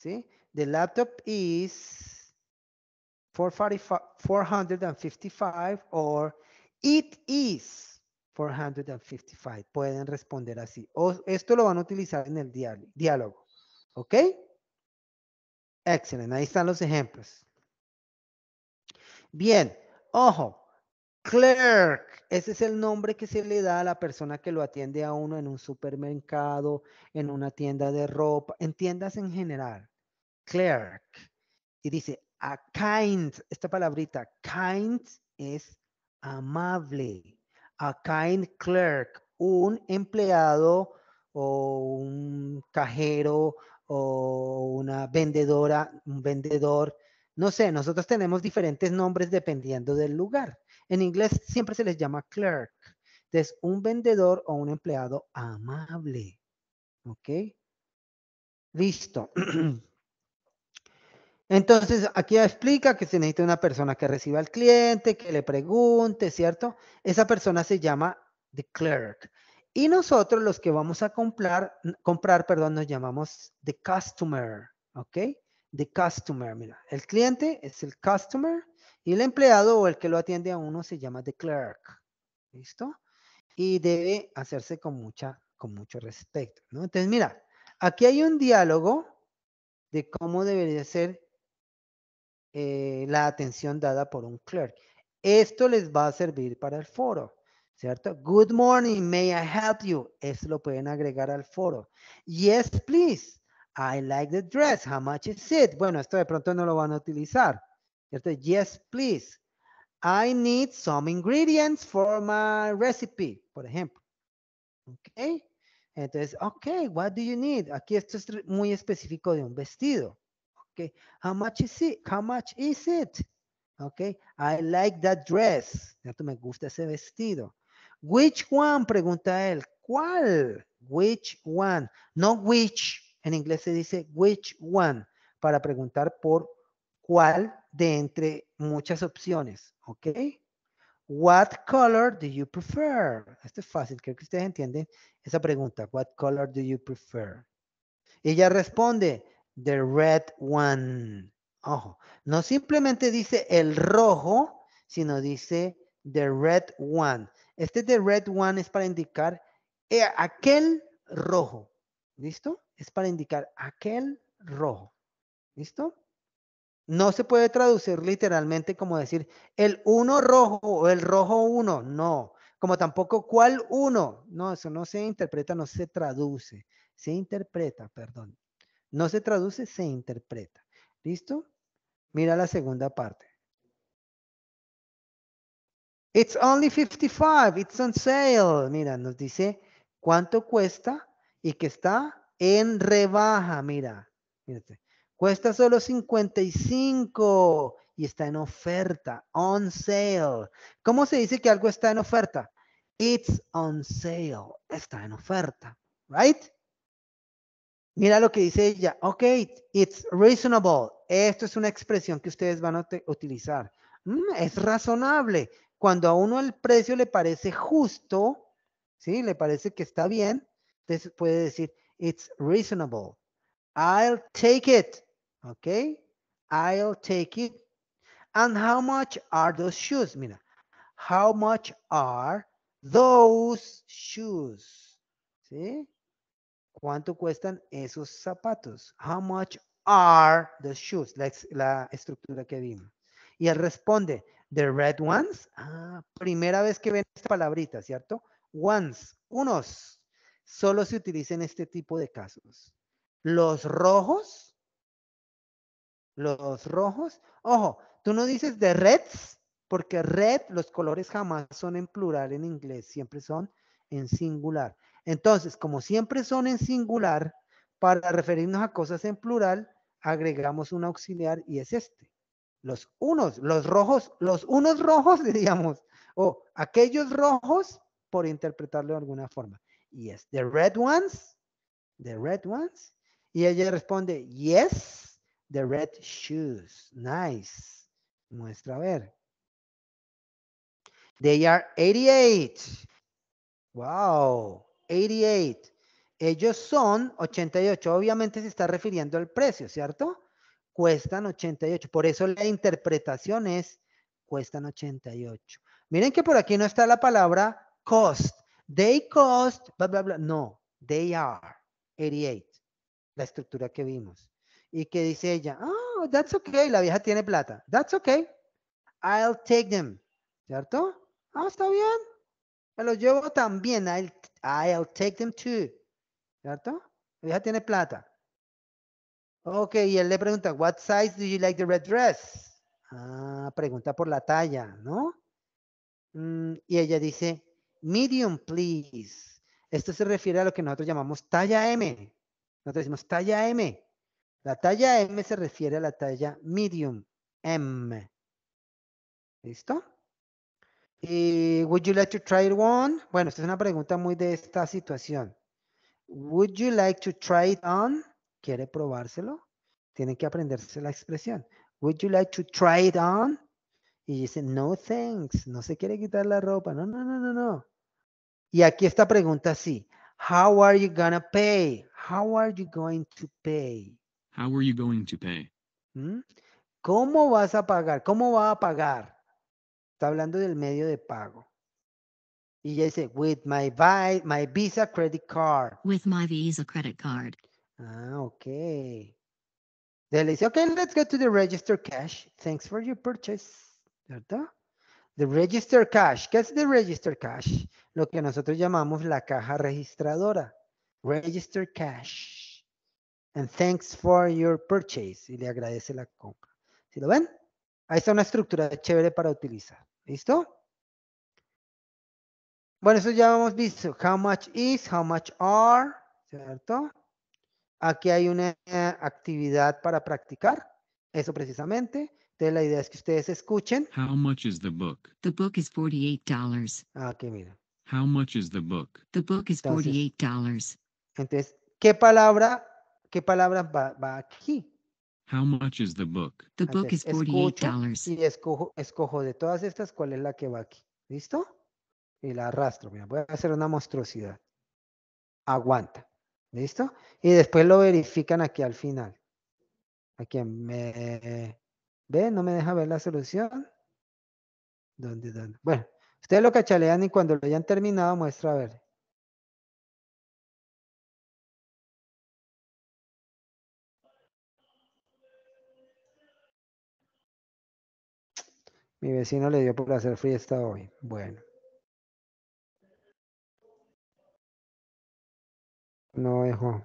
¿Sí? the laptop is 455 or it is 455. Pueden responder así. O esto lo van a utilizar en el diálogo. ¿Ok? Excelente. Ahí están los ejemplos. Bien. Ojo. Clerk. Ese es el nombre que se le da a la persona que lo atiende a uno en un supermercado, en una tienda de ropa, en tiendas en general. Clerk. Y dice, a kind, esta palabrita, kind es amable. A kind clerk, un empleado o un cajero o una vendedora, un vendedor. No sé, nosotros tenemos diferentes nombres dependiendo del lugar. En inglés siempre se les llama clerk. Es un vendedor o un empleado amable. ¿Ok? Listo. *clears throat* Entonces, aquí explica que se necesita una persona que reciba al cliente, que le pregunte, ¿cierto? Esa persona se llama the clerk. Y nosotros los que vamos a comprar, comprar perdón, nos llamamos the customer, ¿ok? The customer, mira, el cliente es el customer y el empleado o el que lo atiende a uno se llama the clerk. ¿Listo? Y debe hacerse con, mucha, con mucho respeto. ¿no? Entonces, mira, aquí hay un diálogo de cómo debería ser eh, la atención dada por un clerk. Esto les va a servir para el foro, ¿cierto? Good morning, may I help you? Eso lo pueden agregar al foro. Yes, please. I like the dress. How much is it? Bueno, esto de pronto no lo van a utilizar. ¿Cierto? Yes, please. I need some ingredients for my recipe, por ejemplo. Ok. Entonces, ok, what do you need? Aquí esto es muy específico de un vestido. Ok. How much is it? How much is it? Ok. I like that dress. ¿Cierto? Me gusta ese vestido. Which one? Pregunta él. ¿Cuál? Which one? No which. En inglés se dice which one para preguntar por cuál de entre muchas opciones, ¿ok? What color do you prefer? Esto es fácil, creo que ustedes entienden esa pregunta. What color do you prefer? Ella responde, the red one. Ojo, no simplemente dice el rojo, sino dice the red one. Este the red one es para indicar eh, aquel rojo. ¿Listo? Es para indicar aquel rojo. ¿Listo? no se puede traducir literalmente como decir el uno rojo o el rojo uno, no. Como tampoco cuál uno, no, eso no se interpreta, no se traduce. Se interpreta, perdón. No se traduce, se interpreta. ¿Listo? Mira la segunda parte. It's only 55, it's on sale. Mira, nos dice cuánto cuesta y que está en rebaja, mira. Mírate. Cuesta solo 55 y está en oferta, on sale. ¿Cómo se dice que algo está en oferta? It's on sale, está en oferta, right? Mira lo que dice ella. Ok, it's reasonable. Esto es una expresión que ustedes van a utilizar. Mm, es razonable. Cuando a uno el precio le parece justo, ¿sí? Le parece que está bien, entonces puede decir, it's reasonable. I'll take it ok, I'll take it. And how much are those shoes? Mira, how much are those shoes? ¿Sí? ¿Cuánto cuestan esos zapatos? How much are the shoes? La, la estructura que vimos. Y él responde, the red ones. Ah, primera vez que ven esta palabrita, ¿cierto? Ones, unos. Solo se utiliza en este tipo de casos. Los rojos los rojos. Ojo, tú no dices de reds, porque red, los colores jamás son en plural en inglés, siempre son en singular. Entonces, como siempre son en singular, para referirnos a cosas en plural, agregamos un auxiliar y es este. Los unos, los rojos, los unos rojos, *laughs* diríamos, o aquellos rojos, por interpretarlo de alguna forma. Y es the red ones, the red ones. Y ella responde, yes, The red shoes. Nice. Muestra a ver. They are 88. Wow. 88. Ellos son 88. Obviamente se está refiriendo al precio, ¿cierto? Cuestan 88. Por eso la interpretación es cuestan 88. Miren que por aquí no está la palabra cost. They cost, bla, bla, bla. No, they are 88. La estructura que vimos y que dice ella, oh, that's okay, la vieja tiene plata, that's okay, I'll take them, ¿cierto? Ah, está bien, me los llevo también, I'll, take them too, ¿cierto? La vieja tiene plata. Ok, y él le pregunta, what size do you like the red dress? Ah, pregunta por la talla, ¿no? Mm, y ella dice, medium, please. Esto se refiere a lo que nosotros llamamos talla M. Nosotros decimos talla M. La talla M se refiere a la talla medium, M. ¿Listo? Y, would you like to try it on? Bueno, esta es una pregunta muy de esta situación. Would you like to try it on? ¿Quiere probárselo? Tiene que aprenderse la expresión. Would you like to try it on? Y dice, no thanks, no se quiere quitar la ropa. No, no, no, no, no. Y aquí esta pregunta sí. How are you gonna pay? How are you going to pay? ¿Mm? ¿Cómo vas a pagar? ¿Cómo va a pagar? Está hablando del medio de pago. Y ya dice, with my, my Visa credit card. With my Visa credit card. Ah, ok. dice, ok, let's go to the register cash. Thanks for your purchase. ¿Verdad? The register cash. ¿Qué es the register cash? Lo que nosotros llamamos la caja registradora. Register cash. And thanks for your purchase. Y le agradece la compra. ¿Sí lo ven? Ahí está una estructura chévere para utilizar. ¿Listo? Bueno, eso ya hemos visto. How much is, how much are, ¿cierto? Aquí hay una eh, actividad para practicar. Eso precisamente. Entonces la idea es que ustedes escuchen. How much is the book? The book is $48. Aquí ah, mira. How much is the book? The book is $48. Entonces, entonces ¿qué palabra ¿Qué palabra va, aquí? How much is the book? The book is $48. Y escojo, escojo de todas estas cuál es la que va aquí. ¿Listo? Y la arrastro. Mira, voy a hacer una monstruosidad. Aguanta. ¿Listo? Y después lo verifican aquí al final. Aquí me ve, no me deja ver la solución. ¿Dónde, dónde? Bueno, ustedes lo cachalean y cuando lo hayan terminado muestra a ver. Mi vecino le dio por hacer fiesta hoy. Bueno. No dejó.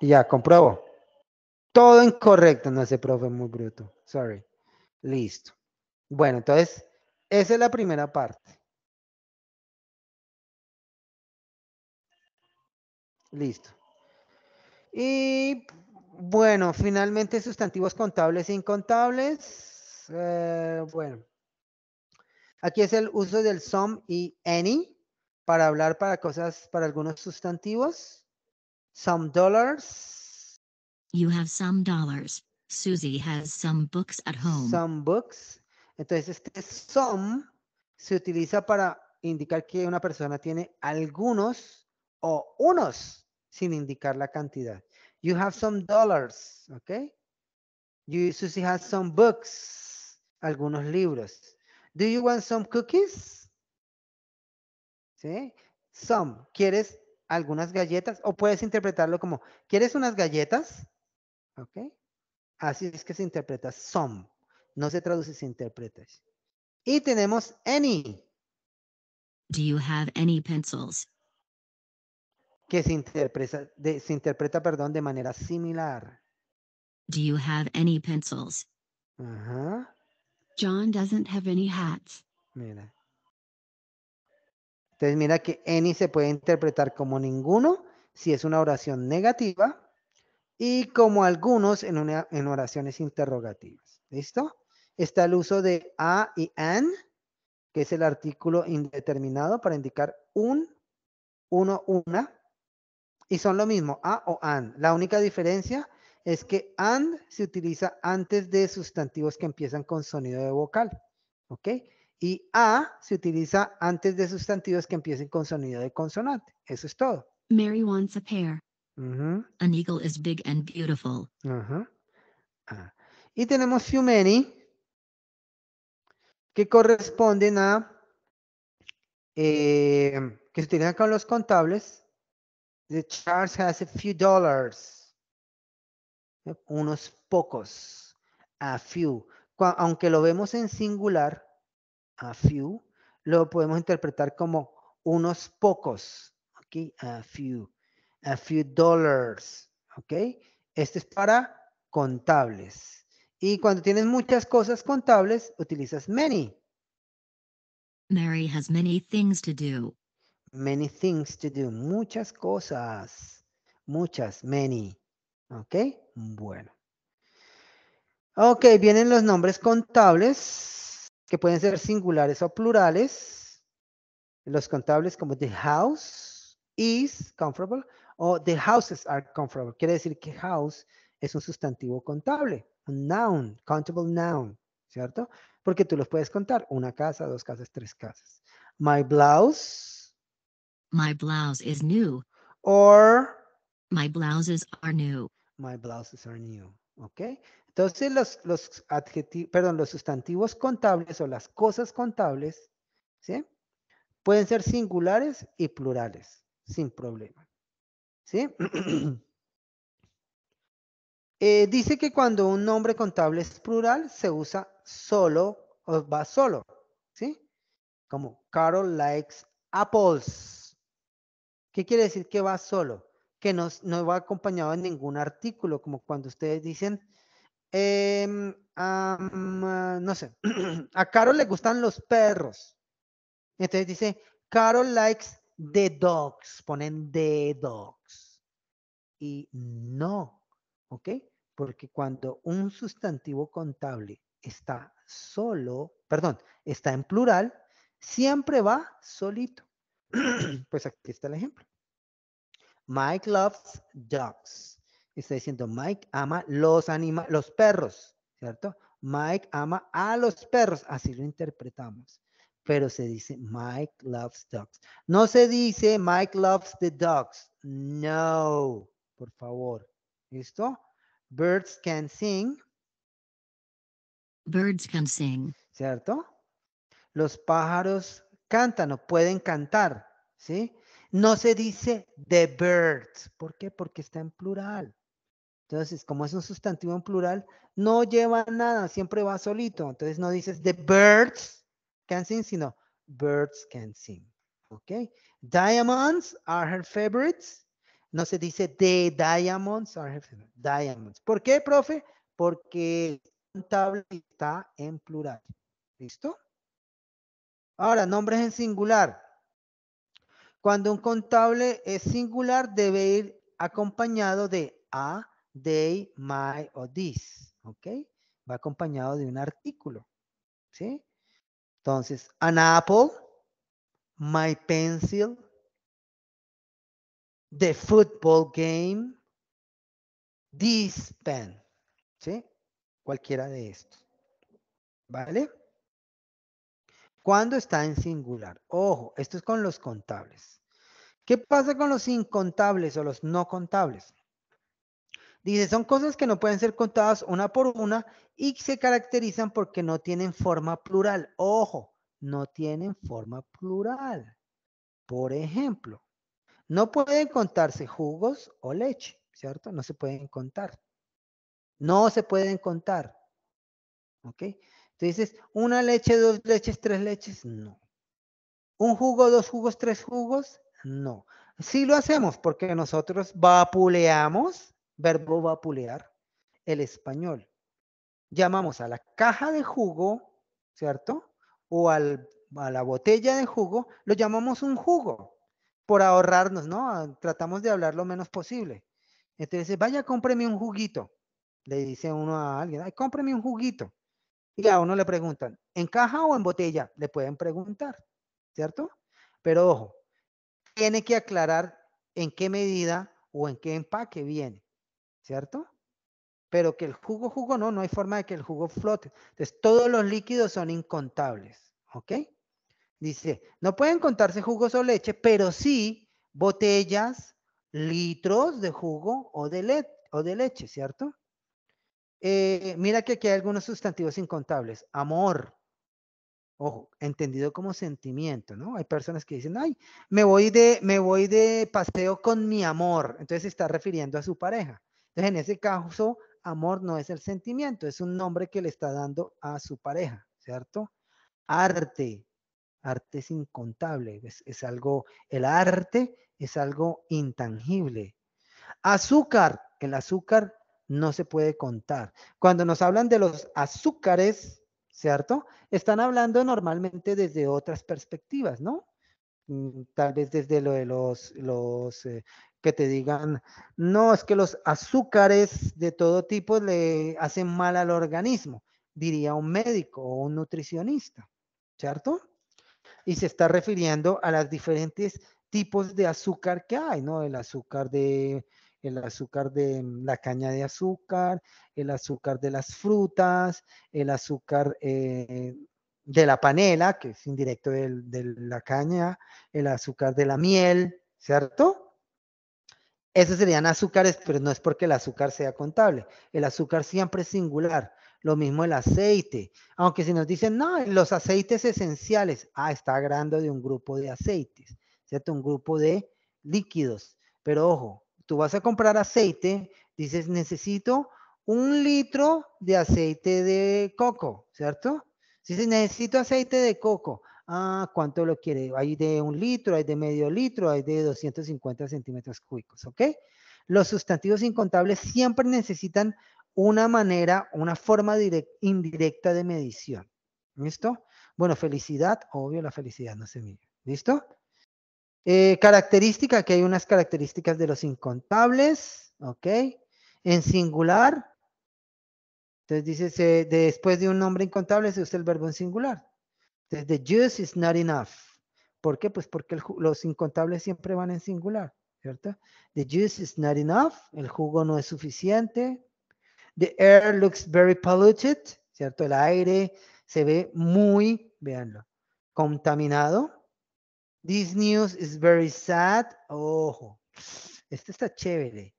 Ya, compruebo. Todo incorrecto. No, ese profe muy bruto. Sorry. Listo. Bueno, entonces, esa es la primera parte. Listo. Y bueno, finalmente sustantivos contables e incontables. Eh, bueno, aquí es el uso del some y any para hablar para cosas, para algunos sustantivos. Some dollars. You have some dollars. Susie has some books at home. Some books. Entonces este some se utiliza para indicar que una persona tiene algunos o unos sin indicar la cantidad. You have some dollars, okay? You, Susie has some books, algunos libros. Do you want some cookies? ¿Sí? Some, ¿quieres algunas galletas? O puedes interpretarlo como, ¿quieres unas galletas? ¿Ok? Así es que se interpreta some. No se traduce, se interpreta. Y tenemos any. Do you have any pencils? que se interpreta, de, se interpreta perdón, de manera similar. Do you have any pencils? Ajá. John doesn't have any hats. Mira. Entonces mira que any se puede interpretar como ninguno si es una oración negativa y como algunos en, una, en oraciones interrogativas. ¿Listo? Está el uso de a y an, que es el artículo indeterminado para indicar un, uno, una, y son lo mismo, a o an. La única diferencia es que and se utiliza antes de sustantivos que empiezan con sonido de vocal, ¿ok? Y a se utiliza antes de sustantivos que empiecen con sonido de consonante. Eso es todo. Mary wants a pair An eagle is big and beautiful. Ah. Y tenemos few many que corresponden a eh, que se utilizan con los contables The charge has a few dollars. Unos pocos. A few. Aunque lo vemos en singular, a few, lo podemos interpretar como unos pocos. Aquí, A few. A few dollars. ¿Ok? Este es para contables. Y cuando tienes muchas cosas contables, utilizas many. Mary has many things to do. Many things to do. Muchas cosas. Muchas, many. ¿Ok? Bueno. Ok, vienen los nombres contables, que pueden ser singulares o plurales. Los contables como the house is comfortable o the houses are comfortable. Quiere decir que house es un sustantivo contable, un noun, countable noun, ¿cierto? Porque tú los puedes contar, una casa, dos casas, tres casas. My blouse My blouse is new. Or My blouses are new. My blouses are new. ¿Ok? Entonces los, adjetivos, perdón, los sustantivos contables o las cosas contables, ¿sí? Pueden ser singulares y plurales, sin problema. ¿Sí? *clears throat* Eh, dice que cuando un nombre contable es plural, se usa solo o va solo, ¿sí? Como Carol likes apples. ¿Qué quiere decir que va solo? Que no, no va acompañado en ningún artículo, como cuando ustedes dicen, em, ah, no sé, *clears throat* a Carol le gustan los perros. Entonces dice, Carol likes the dogs, ponen the dogs. Y no, ¿ok? Porque cuando un sustantivo contable está solo, perdón, está en plural, siempre va solito. *clears throat* pues aquí está el ejemplo. Mike loves dogs. Está diciendo Mike ama los animales, los perros, ¿cierto? Mike ama a los perros, así lo interpretamos. Pero se dice Mike loves dogs. No se dice Mike loves the dogs. No, por favor. ¿Listo? Birds can sing. Birds can sing. ¿Cierto? Los pájaros cantan o pueden cantar, ¿sí? No se dice the birds. ¿Por qué? Porque está en plural. Entonces, como es un sustantivo en plural, no lleva nada, siempre va solito. Entonces no dices the birds can sing, sino birds can sing. ¿Ok? Diamonds are her favorites. No se dice the diamonds are her favorites. Diamonds. ¿Por qué, profe? Porque está en plural. ¿Listo? Ahora, nombres en singular. Cuando un contable es singular, debe ir acompañado de a, they, my o this. ¿Ok? Va acompañado de un artículo. ¿Sí? Entonces, an apple, my pencil, the football game, this pen. ¿Sí? Cualquiera de estos. ¿Vale? cuando está en singular. Ojo, esto es con los contables. ¿Qué pasa con los incontables o los no contables? Dice, son cosas que no pueden ser contadas una por una y se caracterizan porque no tienen forma plural. Ojo, no tienen forma plural. Por ejemplo, no pueden contarse jugos o leche, ¿cierto? No se pueden contar. No se pueden contar. ¿Ok? dices, una leche, dos leches, tres leches, no. Un jugo, dos jugos, tres jugos, no. Sí lo hacemos porque nosotros vapuleamos, verbo vapulear, el español. Llamamos a la caja de jugo, ¿cierto? O al, a la botella de jugo, lo llamamos un jugo por ahorrarnos, ¿no? Ah, tratamos de hablar lo menos posible. Entonces, vaya, cómpreme un juguito. Le dice uno a alguien, ay, cómpreme un juguito. Y a uno le preguntan, ¿en caja o en botella? Le pueden preguntar, ¿cierto? Pero ojo, tiene que aclarar en qué medida o en qué empaque viene, ¿cierto? Pero que el jugo, jugo no, no hay forma de que el jugo flote. Entonces, todos los líquidos son incontables, ¿ok? Dice, no pueden contarse jugos o leche, pero sí botellas, litros de jugo o de, o de leche, ¿cierto? Eh, mira que aquí hay algunos sustantivos incontables. Amor. Ojo, entendido como sentimiento, ¿no? Hay personas que dicen, ay, me voy de, me voy de paseo con mi amor. Entonces se está refiriendo a su pareja. Entonces, en ese caso, amor no es el sentimiento, es un nombre que le está dando a su pareja, ¿cierto? Arte. Arte es incontable. es algo, el arte es algo intangible. Azúcar. El azúcar no se puede contar. Cuando nos hablan de los azúcares, ¿cierto? Están hablando normalmente desde otras perspectivas, ¿no? Mm, tal vez desde lo de los, los eh, que te digan, no, es que los azúcares de todo tipo le hacen mal al organismo, diría un médico o un nutricionista, ¿cierto? Y se está refiriendo a las diferentes tipos de azúcar que hay, ¿no? El azúcar de, el azúcar de mm, la caña de azúcar, el azúcar de las frutas, el azúcar eh, de la panela, que es indirecto de, de la caña, el azúcar de la miel, ¿cierto? Esos serían azúcares, pero no es porque el azúcar sea contable. El azúcar siempre es singular. Lo mismo el aceite. Aunque si nos dicen, no, los aceites esenciales, ah, está hablando de un grupo de aceites, ¿cierto? Un grupo de líquidos. Pero ojo, tú vas a comprar aceite, dices, necesito un litro de aceite de coco, ¿cierto? Dices, necesito aceite de coco. Ah, ¿cuánto lo quiere? Hay de un litro, hay de medio litro, hay de 250 centímetros cúbicos, ¿ok? Los sustantivos incontables siempre necesitan una manera, una forma indirecta de medición. ¿Listo? Bueno, felicidad, obvio, la felicidad no se mide. ¿Listo? Eh, característica, que hay unas características de los incontables, ¿ok? En singular. Entonces dice, después de un nombre incontable se usa el verbo en singular. Entonces, the juice is not enough. ¿Por qué? Pues porque los incontables siempre van en singular, ¿cierto? The juice is not enough. El jugo no es suficiente. The air looks very polluted, ¿cierto? El aire se ve muy, veanlo, contaminado. This news is very sad. Ojo, este está chévere.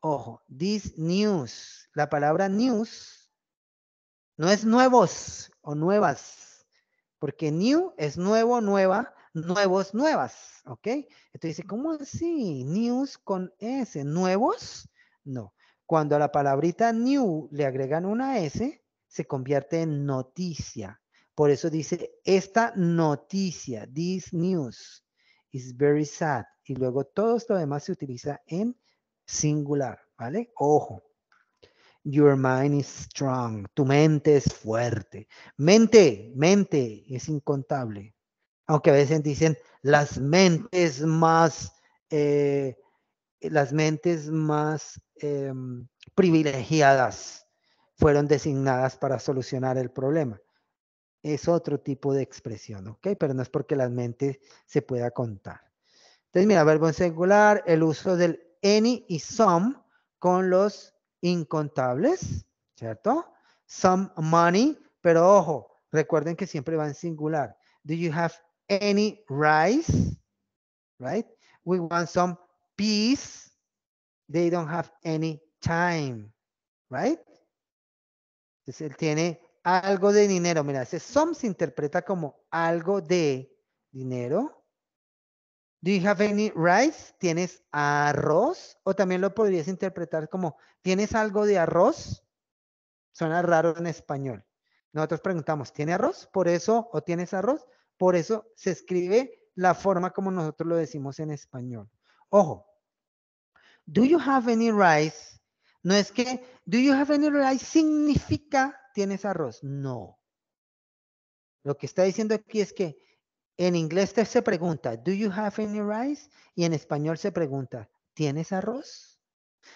Ojo, this news, la palabra news no es nuevos o nuevas, porque new es nuevo, nueva, nuevos, nuevas, ¿ok? Entonces dice, ¿cómo así? News con S, nuevos, no. Cuando a la palabrita new le agregan una S, se convierte en noticia. Por eso dice, esta noticia, this news, is very sad. Y luego todo esto demás se utiliza en singular, ¿vale? Ojo. Your mind is strong. Tu mente es fuerte. Mente, mente es incontable. Aunque a veces dicen las mentes más, eh, las mentes más em, privilegiadas fueron designadas para solucionar el problema es otro tipo de expresión, ¿ok? Pero no es porque la mente se pueda contar. Entonces, mira, verbo en singular, el uso del any y some con los incontables, ¿cierto? Some money, pero ojo, recuerden que siempre va en singular. Do you have any rice? Right? We want some peace. They don't have any time. Right? Entonces él tiene algo de dinero. Mira, ese some se interpreta como algo de dinero. Do you have any rice? ¿Tienes arroz? O también lo podrías interpretar como ¿tienes algo de arroz? Suena raro en español. Nosotros preguntamos, ¿tiene arroz? Por eso, o ¿tienes arroz? Por eso se escribe la forma como nosotros lo decimos en español. Ojo, ¿do you have any rice? No es que ¿do you have any rice? Significa ¿tienes arroz? No. Lo que está diciendo aquí es que en inglés se pregunta, ¿do you have any rice? Y en español se pregunta, ¿tienes arroz?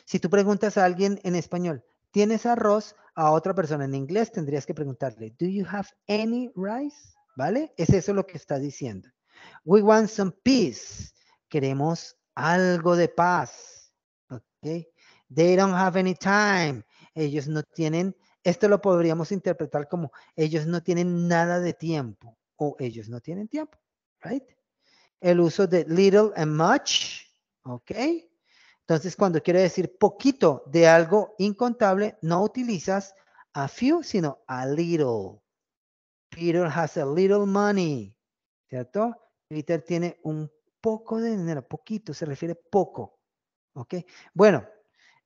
Si tú preguntas a alguien en español, ¿tienes arroz? A otra persona en inglés tendrías que preguntarle, ¿do you have any rice? ¿Vale? Es eso lo que está diciendo. We want some peace. Queremos algo de paz. ¿Ok? They don't have any time. Ellos no tienen esto lo podríamos interpretar como ellos no tienen nada de tiempo o ellos no tienen tiempo, right? El uso de little and much, ¿ok? Entonces, cuando quiere decir poquito de algo incontable, no utilizas a few, sino a little. Peter has a little money, ¿cierto? Peter tiene un poco de dinero, poquito, se refiere poco, ¿ok? Bueno,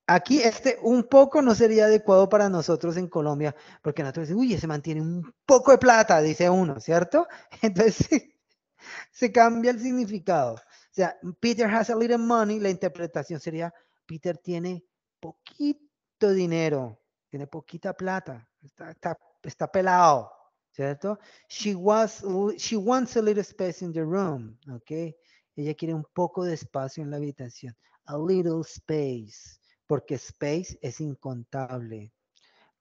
Aquí este un poco no sería adecuado para nosotros en Colombia, porque nosotros uy, se mantiene un poco de plata, dice uno, ¿cierto? *laughs* Entonces se cambia el significado. O sea, Peter has a little money, la interpretación sería, Peter tiene poquito dinero, tiene poquita plata, está, pelado, ¿cierto? She, was, she wants a little space in the room, ¿ok? Ella quiere un poco de espacio en la habitación, a little space porque space es incontable.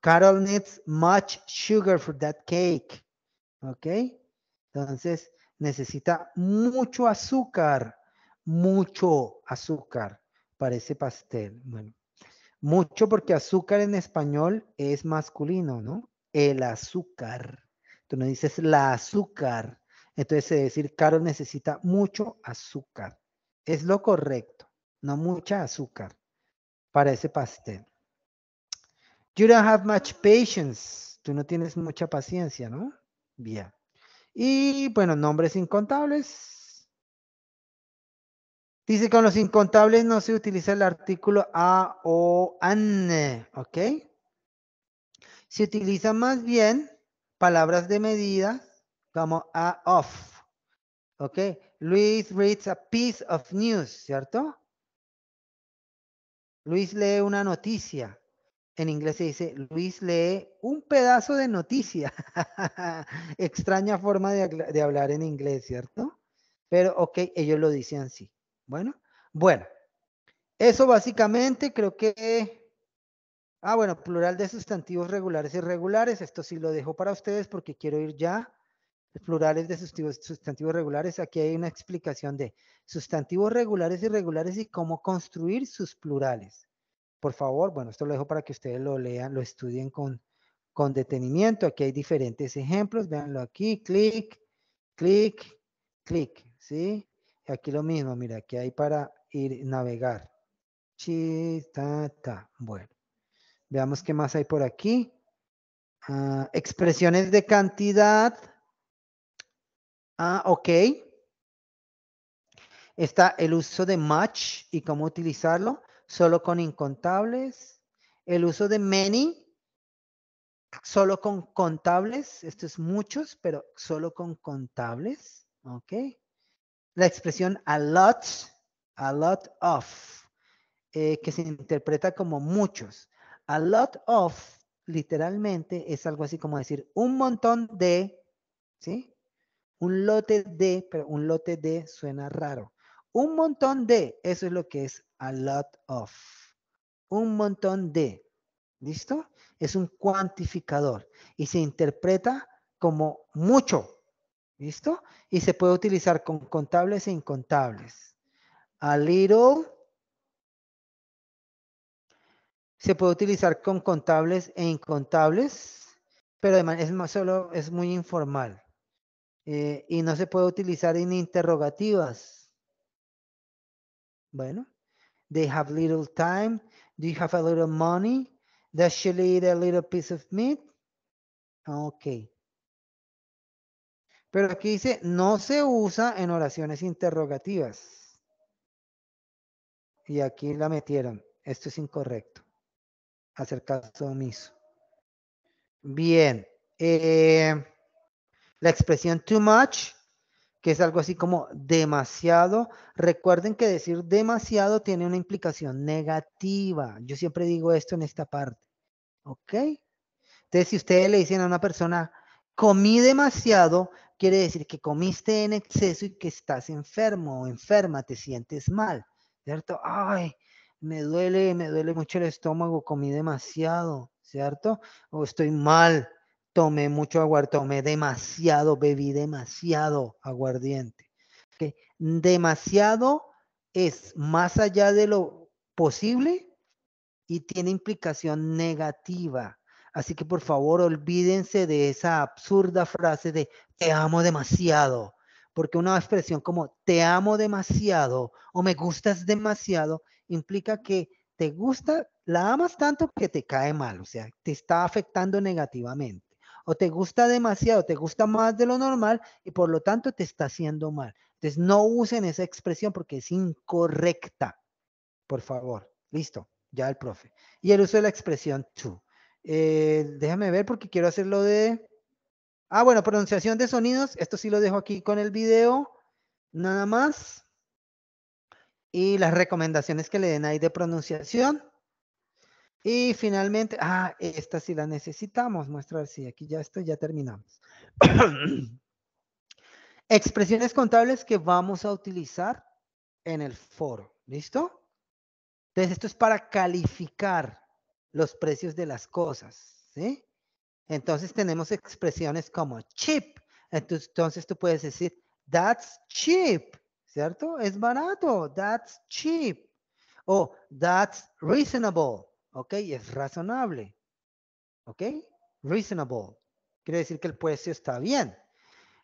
Carol needs much sugar for that cake. ¿Ok? Entonces, necesita mucho azúcar, mucho azúcar para ese pastel. Bueno, mucho porque azúcar en español es masculino, ¿no? El azúcar. Tú no dices la azúcar. Entonces, es decir, Carol necesita mucho azúcar. Es lo correcto, no mucha azúcar para ese pastel. You don't have much patience. Tú no tienes mucha paciencia, ¿no? Bien. Y bueno, nombres incontables. Dice con los incontables no se utiliza el artículo a o an, ¿ok? Se utiliza más bien palabras de medida como a of, ¿ok? Luis reads a piece of news, ¿cierto? Luis lee una noticia. En inglés se dice, Luis lee un pedazo de noticia. *laughs* Extraña forma de, hablar en inglés, ¿cierto? Pero ok, ellos lo dicen así. Bueno, bueno. Eso básicamente creo que... Ah, bueno, plural de sustantivos regulares y irregulares. Esto sí lo dejo para ustedes porque quiero ir ya plurales de sustantivos, regulares. Aquí hay una explicación de sustantivos regulares y regulares y cómo construir sus plurales. Por favor, bueno, esto lo dejo para que ustedes lo lean, lo estudien con, detenimiento. Aquí hay diferentes ejemplos. Véanlo aquí, clic, clic, clic, ¿sí? Aquí lo mismo, mira, aquí hay para ir navegar. ta, Bueno, veamos qué más hay por aquí. Ah, expresiones de cantidad Ah, ok. Está el uso de much y cómo utilizarlo, solo con incontables. El uso de many, solo con contables. Esto es muchos, pero solo con contables. Ok. La expresión a lot, a lot of, eh, que se interpreta como muchos. A lot of, literalmente, es algo así como decir un montón de, ¿sí? Un lote de, pero un lote de suena raro. Un montón de, eso es lo que es a lot of. Un montón de. ¿Listo? Es un cuantificador y se interpreta como mucho. ¿Listo? Y se puede utilizar con contables e incontables. A little. Se puede utilizar con contables e incontables, pero además es, más solo, es muy informal. Eh, y no se puede utilizar en interrogativas. Bueno, they have little time. Do you have a little money? Does she eat a little piece of meat? Ok. Pero aquí dice, no se usa en oraciones interrogativas. Y aquí la metieron. Esto es incorrecto. Hacer caso omiso. Bien. Eh, la expresión too much, que es algo así como demasiado. Recuerden que decir demasiado tiene una implicación negativa. Yo siempre digo esto en esta parte. ¿Ok? Entonces, si ustedes le dicen a una persona, comí demasiado, quiere decir que comiste en exceso y que estás enfermo o enferma, te sientes mal, ¿cierto? Ay, me duele, me duele mucho el estómago, comí demasiado, ¿cierto? O estoy mal, tomé mucho aguardiente, tomé demasiado, bebí demasiado aguardiente. ¿okay? Demasiado es más allá de lo posible y tiene implicación negativa. Así que por favor olvídense de esa absurda frase de te amo demasiado, porque una expresión como te amo demasiado o me gustas demasiado implica que te gusta, la amas tanto que te cae mal, o sea, te está afectando negativamente o te gusta demasiado, te gusta más de lo normal y por lo tanto te está haciendo mal. Entonces no usen esa expresión porque es incorrecta. Por favor, listo, ya el profe. Y el uso de la expresión to. Eh, déjame ver porque quiero hacerlo de... Ah, bueno, pronunciación de sonidos. Esto sí lo dejo aquí con el video, nada más. Y las recomendaciones que le den ahí de pronunciación. Y finalmente, ah, esta sí la necesitamos mostrar, sí, aquí ya estoy, ya terminamos. *coughs* Expresiones contables que vamos a utilizar en el foro, ¿listo? Entonces, esto es para calificar los precios de las cosas, ¿sí? Entonces tenemos expresiones como cheap. entonces, tú puedes decir, that's cheap, ¿cierto? Es barato, that's cheap. O that's reasonable, ¿ok? Es razonable, ¿ok? Reasonable. Quiere decir que el precio está bien.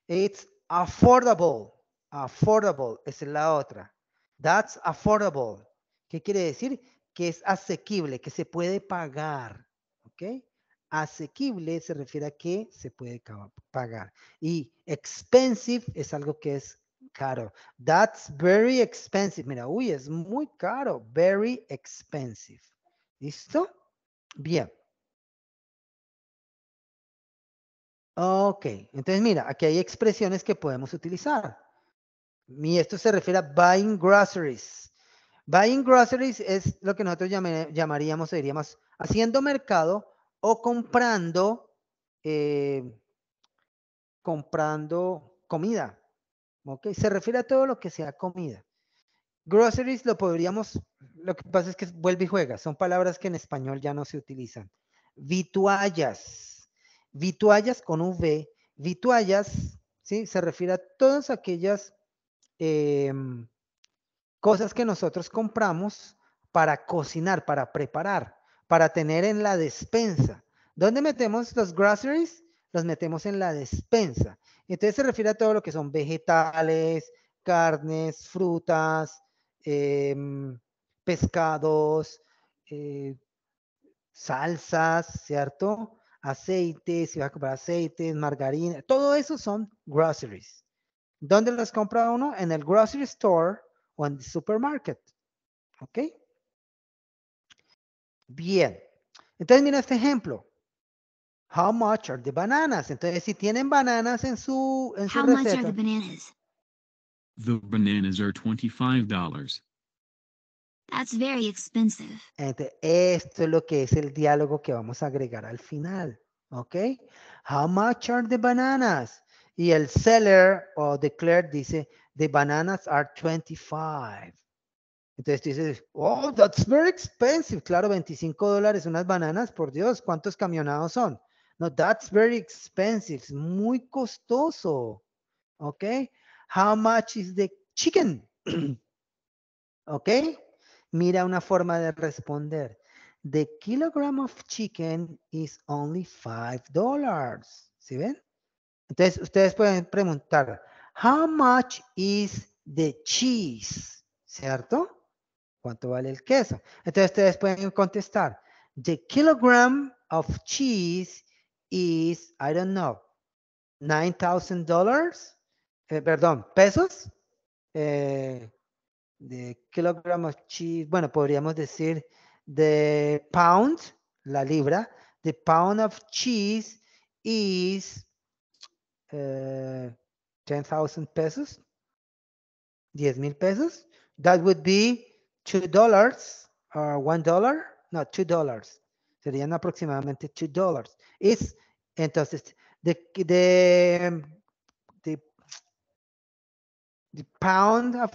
It's affordable. Affordable es la otra. That's affordable. ¿Qué quiere decir? Que es asequible, que se puede pagar, ¿ok? Asequible se refiere a que se puede pagar. Y expensive es algo que es caro. That's very expensive. Mira, uy, es muy caro. Very expensive. ¿Listo? Bien. Ok, entonces mira, aquí hay expresiones que podemos utilizar. Y esto se refiere a buying groceries. Buying groceries es lo que nosotros llamaríamos, diríamos, haciendo mercado o comprando, eh, comprando comida. Ok, se refiere a todo lo que sea comida. Groceries lo podríamos, lo que pasa es que vuelve y juega, son palabras que en español ya no se utilizan. Vituallas, vituallas con V, vituallas, ¿sí? Se refiere a todas aquellas em, cosas que nosotros compramos para cocinar, para preparar, para tener en la despensa. ¿Dónde metemos los groceries? Los metemos en la despensa. Entonces se refiere a todo lo que son vegetales, carnes, frutas, Em, pescados, eh, salsas, ¿cierto? Aceites, si vas a comprar aceites, margarina, todo eso son groceries. ¿Dónde las compra uno? En el grocery store o en el supermarket. ¿Ok? Bien. Entonces, mira este ejemplo. How much are the bananas? Entonces, si tienen bananas en su, en receta, bananas? The bananas are $25. That's very expensive. esto es lo que es el diálogo que vamos a agregar al final. ¿Ok? How much are the bananas? Y el seller o the clerk dice, the bananas are 25. Entonces dices, oh, that's very expensive. Claro, 25 dólares unas bananas, por Dios, ¿cuántos camionados son? No, that's very expensive, muy costoso. ¿Ok? How much is the chicken? *clears throat* ¿Ok? Mira una forma de responder. The kilogram of chicken is only five dollars. ¿Sí ven? Entonces, ustedes pueden preguntar, how much is the cheese? ¿Cierto? ¿Cuánto vale el queso? Entonces, ustedes pueden contestar, the kilogram of cheese is, I don't know, $9,000 perdón, pesos, eh, de kilogramos, bueno, podríamos decir de pound, la libra, the pound of cheese is 10,000 eh, pesos, 10 mil pesos. That would be $2 or $1, no, $2. Serían aproximadamente $2. Es, entonces, de, de The pound of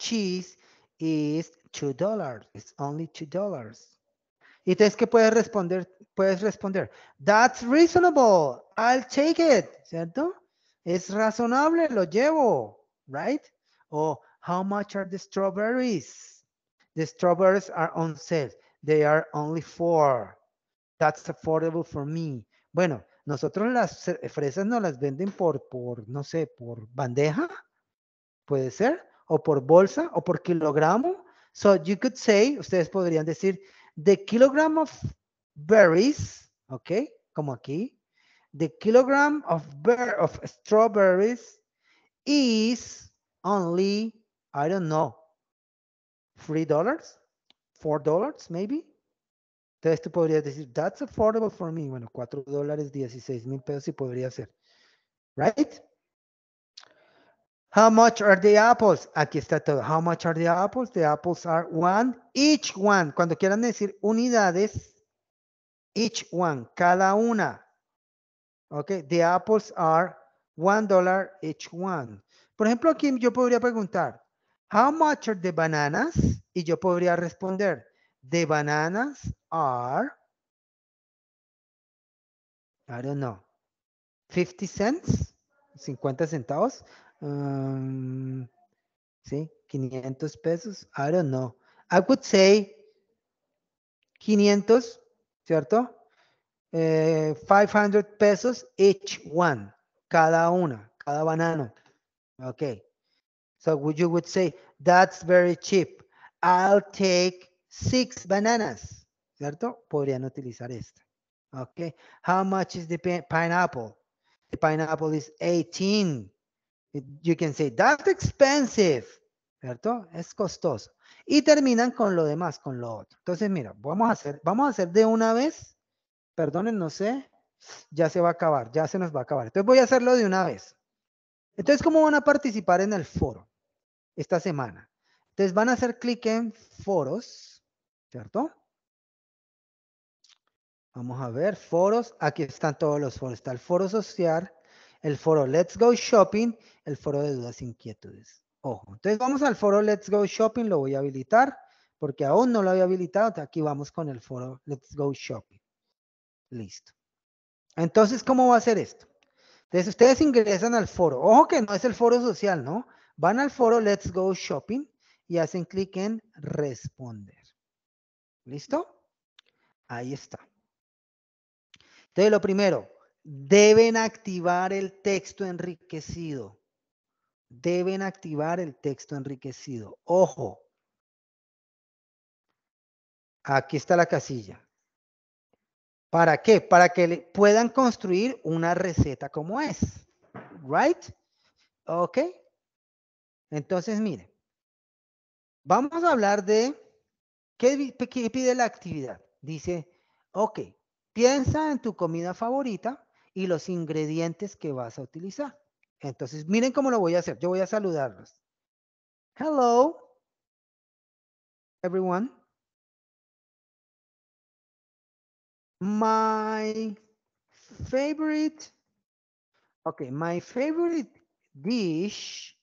cheese is two dollars. It's only two dollars. Y es que puedes responder, puedes responder, that's reasonable, I'll take it, ¿cierto? Es razonable, lo llevo, right? O, how much are the strawberries? The strawberries are on sale, they are only four. That's affordable for me. Bueno, nosotros las fresas no las venden por, por no sé, por bandeja, puede ser, o por bolsa, o por kilogramo. So you could say, ustedes podrían decir, the kilogram of berries, ¿ok? Como aquí. The kilogram of, of strawberries is only, I don't know, $3, dollars, maybe. Entonces tú podrías decir, that's affordable for me. Bueno, cuatro dólares, 16 mil pesos y podría ser. Right? How much are the apples? Aquí está todo. How much are the apples? The apples are one. Each one. Cuando quieran decir unidades, each one, cada una. Ok, the apples are one dollar each one. Por ejemplo, aquí yo podría preguntar, how much are the bananas? Y yo podría responder, the bananas are, I don't know, 50 cents, 50 centavos. Um, see, 500 pesos. I don't know. I would say 500, ¿cierto? Eh, 500 pesos each one. Cada una, cada banano. Okay. So would you would say, that's very cheap. I'll take six bananas. ¿Cierto? Podrían utilizar esta. Okay. How much is the pineapple? The pineapple is 18 You can say, that's expensive, ¿cierto? Es costoso. Y terminan con lo demás, con lo otro. Entonces, mira, vamos a hacer, vamos a hacer de una vez, perdonen, no sé, ya se va a acabar, ya se nos va a acabar. Entonces voy a hacerlo de una vez. Entonces, ¿cómo van a participar en el foro esta semana? Entonces van a hacer clic en foros, ¿cierto? Vamos a ver, foros, aquí están todos los foros. Está el foro social, el foro Let's Go Shopping, el foro de dudas e inquietudes. Ojo, entonces vamos al foro Let's Go Shopping, lo voy a habilitar porque aún no lo había habilitado. Aquí vamos con el foro Let's Go Shopping. Listo. Entonces, ¿cómo va a ser esto? Entonces, ustedes ingresan al foro. Ojo que no es el foro social, ¿no? Van al foro Let's Go Shopping y hacen clic en responder. ¿Listo? Ahí está. Entonces, lo primero, Deben activar el texto enriquecido. Deben activar el texto enriquecido. Ojo. Aquí está la casilla. ¿Para qué? Para que le puedan construir una receta como es. ¿Right? ¿Ok? Entonces, miren. Vamos a hablar de qué, qué pide la actividad. Dice, ok, piensa en tu comida favorita y los ingredientes que vas a utilizar. Entonces, miren cómo lo voy a hacer. Yo voy a saludarlos. Hello, everyone. My favorite, Ok. my favorite dish,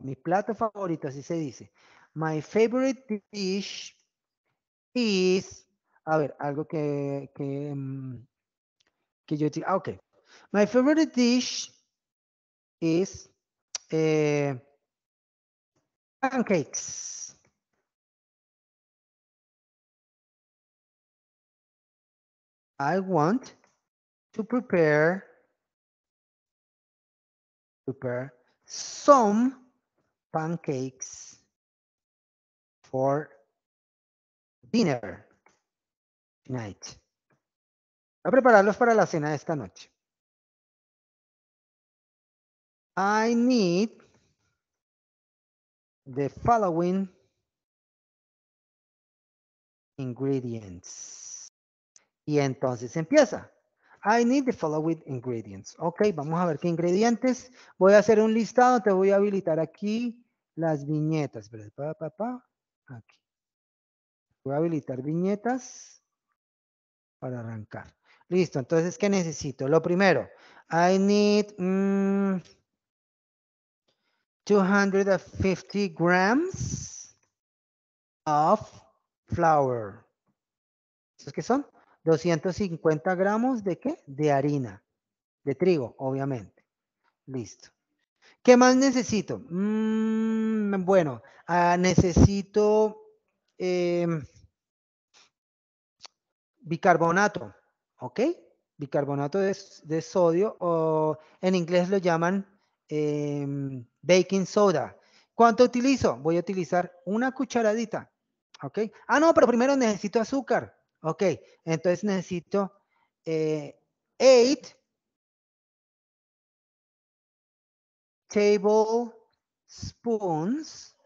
mi plato favorito, así se dice. My favorite dish is, a ver, algo que, mm, que yo ah, ok. My favorite dish is eh, pancakes. I want to prepare prepare some pancakes for dinner tonight. a prepararlos para la cena de esta noche. I need the following ingredients. Y entonces empieza. I need the following ingredients. Ok, vamos a ver qué ingredientes. Voy a hacer un listado. Te voy a habilitar aquí las viñetas. Aquí. Voy a habilitar viñetas para arrancar. Listo, entonces, ¿qué necesito? Lo primero, I need 250 mm, grams of flour. ¿Esos qué son? 250 gramos de qué? De harina, de trigo, obviamente. Listo. ¿Qué más necesito? Mm, bueno, ah, necesito em, bicarbonato. ¿Ok? Bicarbonato de, sodio o en inglés lo llaman em, baking soda. ¿Cuánto utilizo? Voy a utilizar una cucharadita. ¿Ok? Ah, no, pero primero necesito azúcar. Ok, entonces necesito 8 eh, tablespoons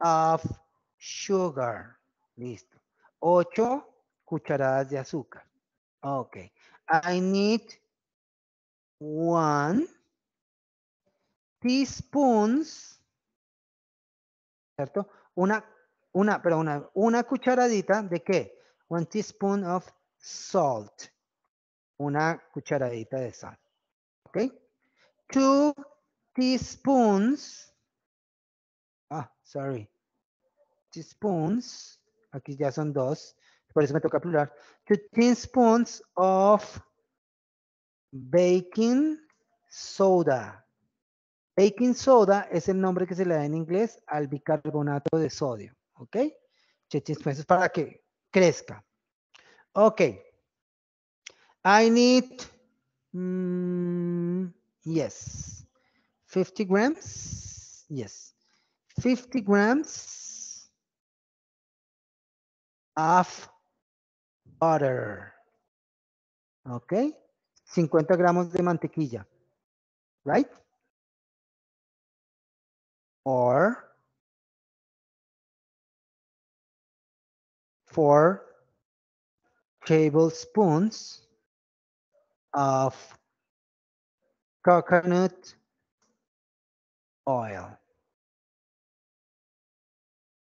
of sugar. Listo. 8 cucharadas de azúcar. Okay. I need one teaspoons, ¿cierto? Una, una, pero una, una cucharadita de qué? One teaspoon of salt. Una cucharadita de sal. ¿Ok? Two teaspoons. Ah, sorry. Teaspoons. Aquí ya son dos por eso me toca plural, two teaspoons of baking soda. Baking soda es el nombre que se le da en inglés al bicarbonato de sodio, ¿ok? Two teaspoons es para que crezca. Ok. I need, mm, yes, 50 grams, yes, 50 grams of butter. ¿Ok? 50 gramos de mantequilla. Right? Or four tablespoons of coconut oil.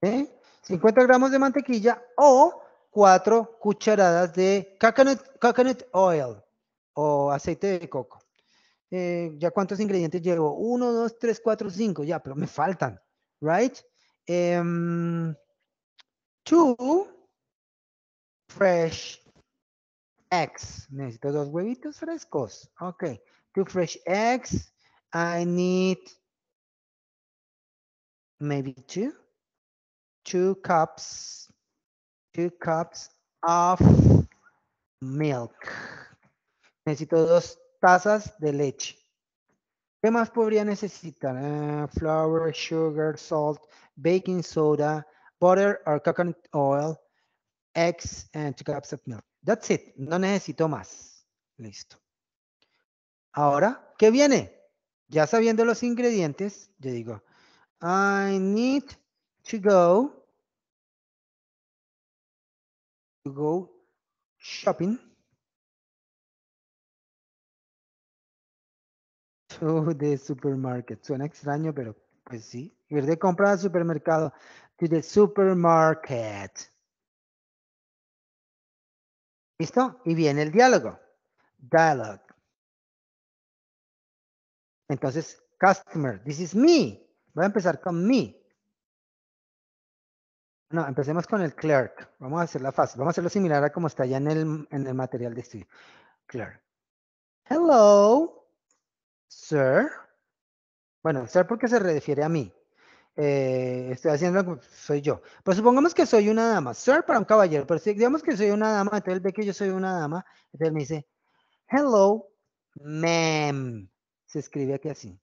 ¿Eh? 50 gramos de mantequilla o Cuatro cucharadas de coconut, coconut oil o aceite de coco. Eh, ¿Ya cuántos ingredientes llevo? Uno, dos, tres, cuatro, cinco. Ya, pero me faltan. Right? Em, two fresh eggs. Necesito dos huevitos frescos. Ok. Two fresh eggs. I need maybe two. Two cups two cups of milk. Necesito dos tazas de leche. ¿Qué más podría necesitar? Eh, flour, sugar, salt, baking soda, butter or coconut oil, eggs and two cups of milk. That's it. No necesito más. Listo. Ahora, ¿qué viene? Ya sabiendo los ingredientes, yo digo, I need to go to go shopping. To *laughs* the supermarket. Suena extraño, pero pues sí. Ir de comprar al supermercado. To the supermarket. ¿Listo? Y viene el diálogo. Dialogue. Entonces, customer, this is me. Voy a empezar con me. No, empecemos con el clerk. Vamos a hacerla fácil. Vamos a hacerlo similar a como está ya en el, material de estudio. Clerk. Hello, sir. Bueno, sir porque se refiere a mí. Eh, estoy haciendo, soy yo. Pero pues supongamos que soy una dama. Sir para un caballero. Pero si digamos que soy una dama, entonces él ve que yo soy una dama. Entonces él me dice, hello, ma'am. Se escribe aquí así.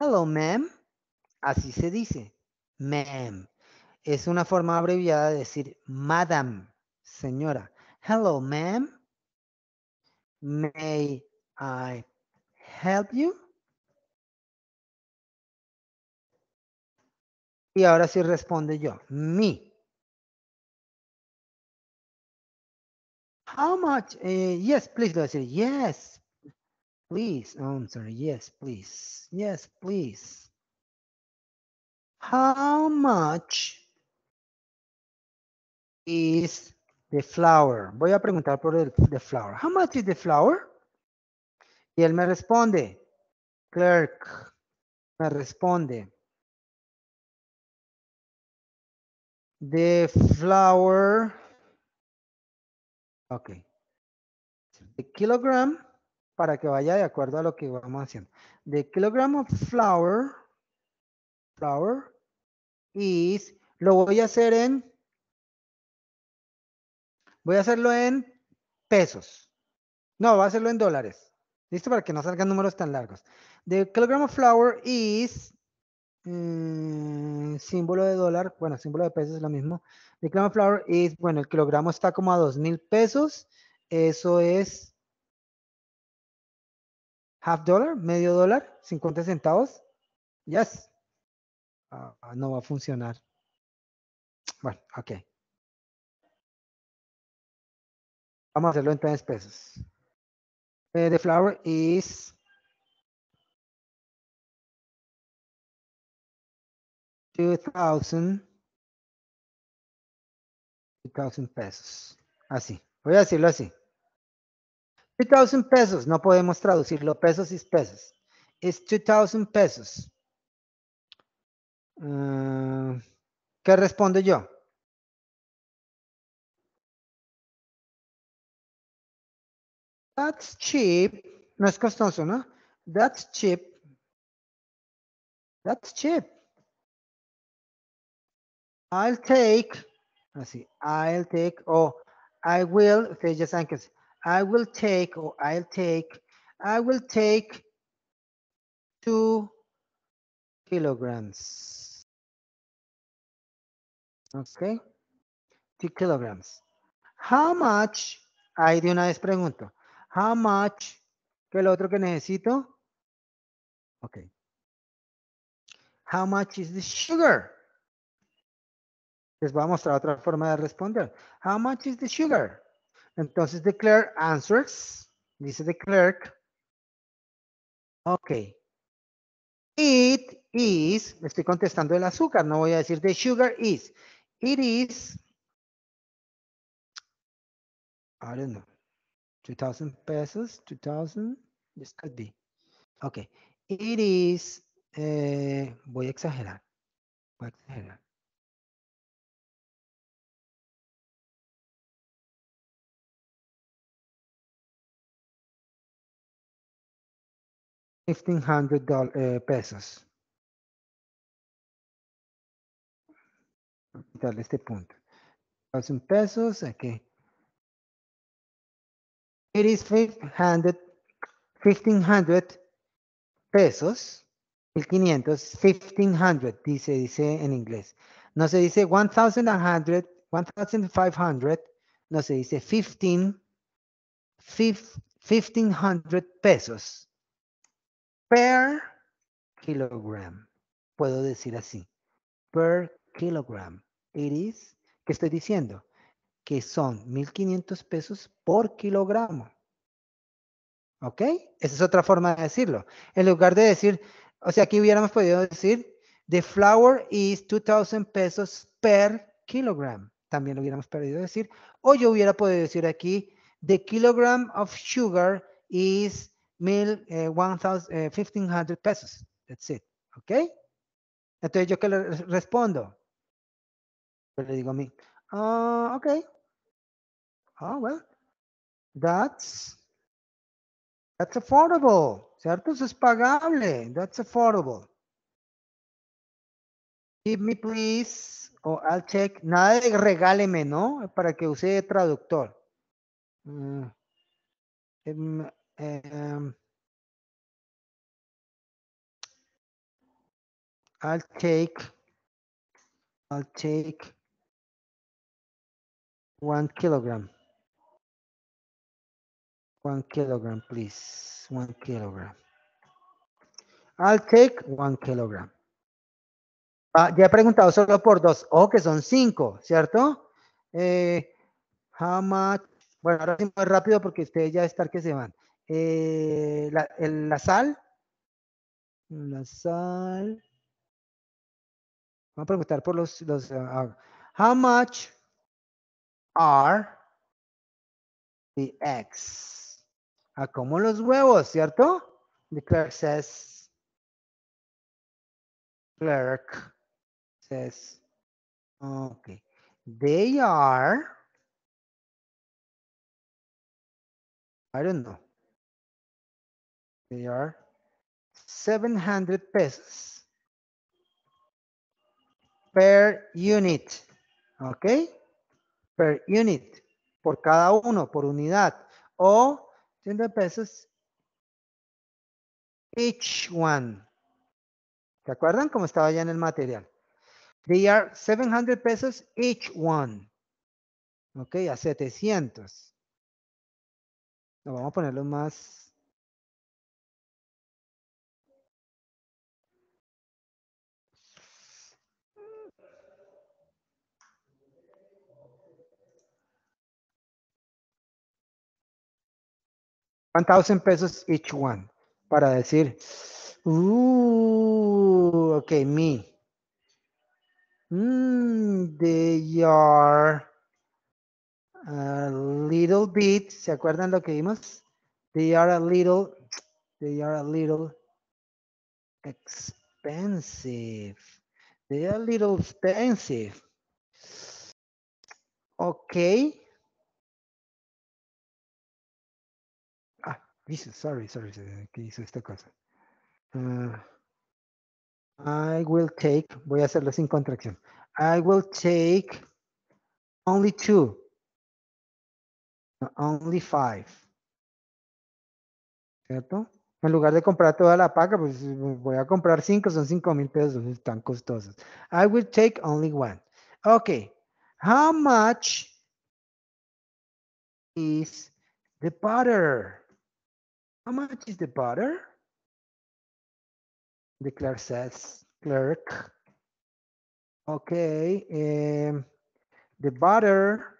Hello, ma'am. Así se dice ma'am. Es una forma abreviada de decir madam, señora. Hello, ma'am. May I help you? Y ahora sí responde yo, me. How much? Eh, yes, please. Lo decir, yes, please. answer. Oh, yes, please. Yes, please. How much is the flower? Voy a preguntar por el the flower. How much is the flower? Y él me responde, clerk, me responde, the flour, ok, the kilogram, para que vaya de acuerdo a lo que vamos haciendo. de kilogram of flour, flour is, lo voy a hacer en, voy a hacerlo en pesos. No, va a hacerlo en dólares. ¿Listo? Para que no salgan números tan largos. The kilogram of flour is, mm, símbolo de dólar, bueno, símbolo de pesos es lo mismo. The kilogram of flour is, bueno, el kilogramo está como a dos mil pesos. Eso es half dollar, medio dólar, 50 centavos. Yes. Ah, ah, no va a funcionar. Bueno, ok. Vamos a hacerlo en tres pesos. the flower is two thousand pesos. Así. Voy a decirlo así. 2000 pesos. No podemos traducirlo pesos y pesos. Es 2000 pesos. Ah, ¿Qué responde yo? That's cheap. No es costoso, ¿no? That's cheap. That's cheap. I'll take. Así. I'll take. oh, I will. Ustedes ya saben I will take. oh, I'll take. I will take two kilograms. Ok. 2 kilograms. How much? Ahí de una vez pregunto. How much? ¿Qué es lo otro que necesito? Ok. How much is the sugar? Les voy a mostrar otra forma de responder. How much is the sugar? Entonces, the clerk answers. Dice the clerk. Ok. It is. Me Estoy contestando el azúcar. No voy a decir the sugar is. It is, I don't know, 2000 pesos, 2000, this could be. Okay, it is, eh, voy a exagerar, voy a exagerar. Fifteen hundred dollars uh, eh, pesos. quitarle este punto. 1000 pesos, aquí. It is 1500 pesos. 1500, 1500, dice, dice en inglés. No se dice 1100, 1500, no se dice 15, 1500 pesos per kilogram. Puedo decir así, per kilogram is, ¿qué estoy diciendo? Que son 1500 pesos por kilogramo. ¿Ok? Esa es otra forma de decirlo. En lugar de decir, o sea, aquí hubiéramos podido decir, the flour is 2000 pesos per kilogram. También lo hubiéramos podido decir. O yo hubiera podido decir aquí, the kilogram of sugar is 1500 eh, eh, pesos. That's it. ¿Ok? Entonces, ¿yo qué le respondo? le digo a mí, ah, ok. Ah, oh, well, that's, that's affordable, ¿cierto? Eso es pagable, that's affordable. Give me please, o I'll check, nada de regáleme, ¿no? Para que use traductor. Mm. Em, em. I'll take, I'll take One kilogram. One kilogram, please. One kilogram. I'll take one kilogram. Ah, ya he preguntado solo por dos. Ojo que son cinco, ¿cierto? Eh, how much? Bueno, ahora sí muy rápido porque ustedes ya están que se van. Eh, la, el, la sal. La sal. Vamos a preguntar por los... los ah, ah, how much are the eggs. Ah, como los huevos, ¿cierto? The clerk says, clerk says, okay, they are, I don't know, they are 700 pesos per unit, okay? per unit, por cada uno, por unidad. O 100 pesos each one. ¿Se acuerdan cómo estaba ya en el material? They are 700 pesos each one. Ok, a 700. No, vamos a ponerlo más 1,000 pesos each one. Para decir, ooh, ok, me. Mm, they are a little bit. ¿Se acuerdan lo que vimos? They are a little, they are a little expensive. They are a little expensive. Okay. sorry, sorry, que hizo esta cosa. Ah, I will take, voy a hacerlo sin contracción. I will take only two. Only five. ¿Cierto? En lugar de comprar toda la paca, pues voy a comprar cinco, son cinco mil pesos, están costosos. I will take only one. Okay. How much is the butter? How much is the butter? The clerk says, clerk. Okay, um, the butter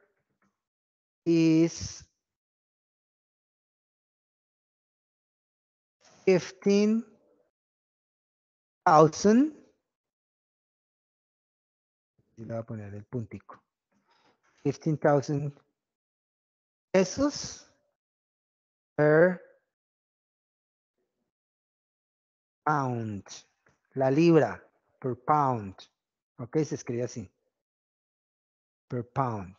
is 15,000. Le voy a poner el puntico. 15,000 pesos per pound. La libra, per pound. Ok, se escribe así. Per pound.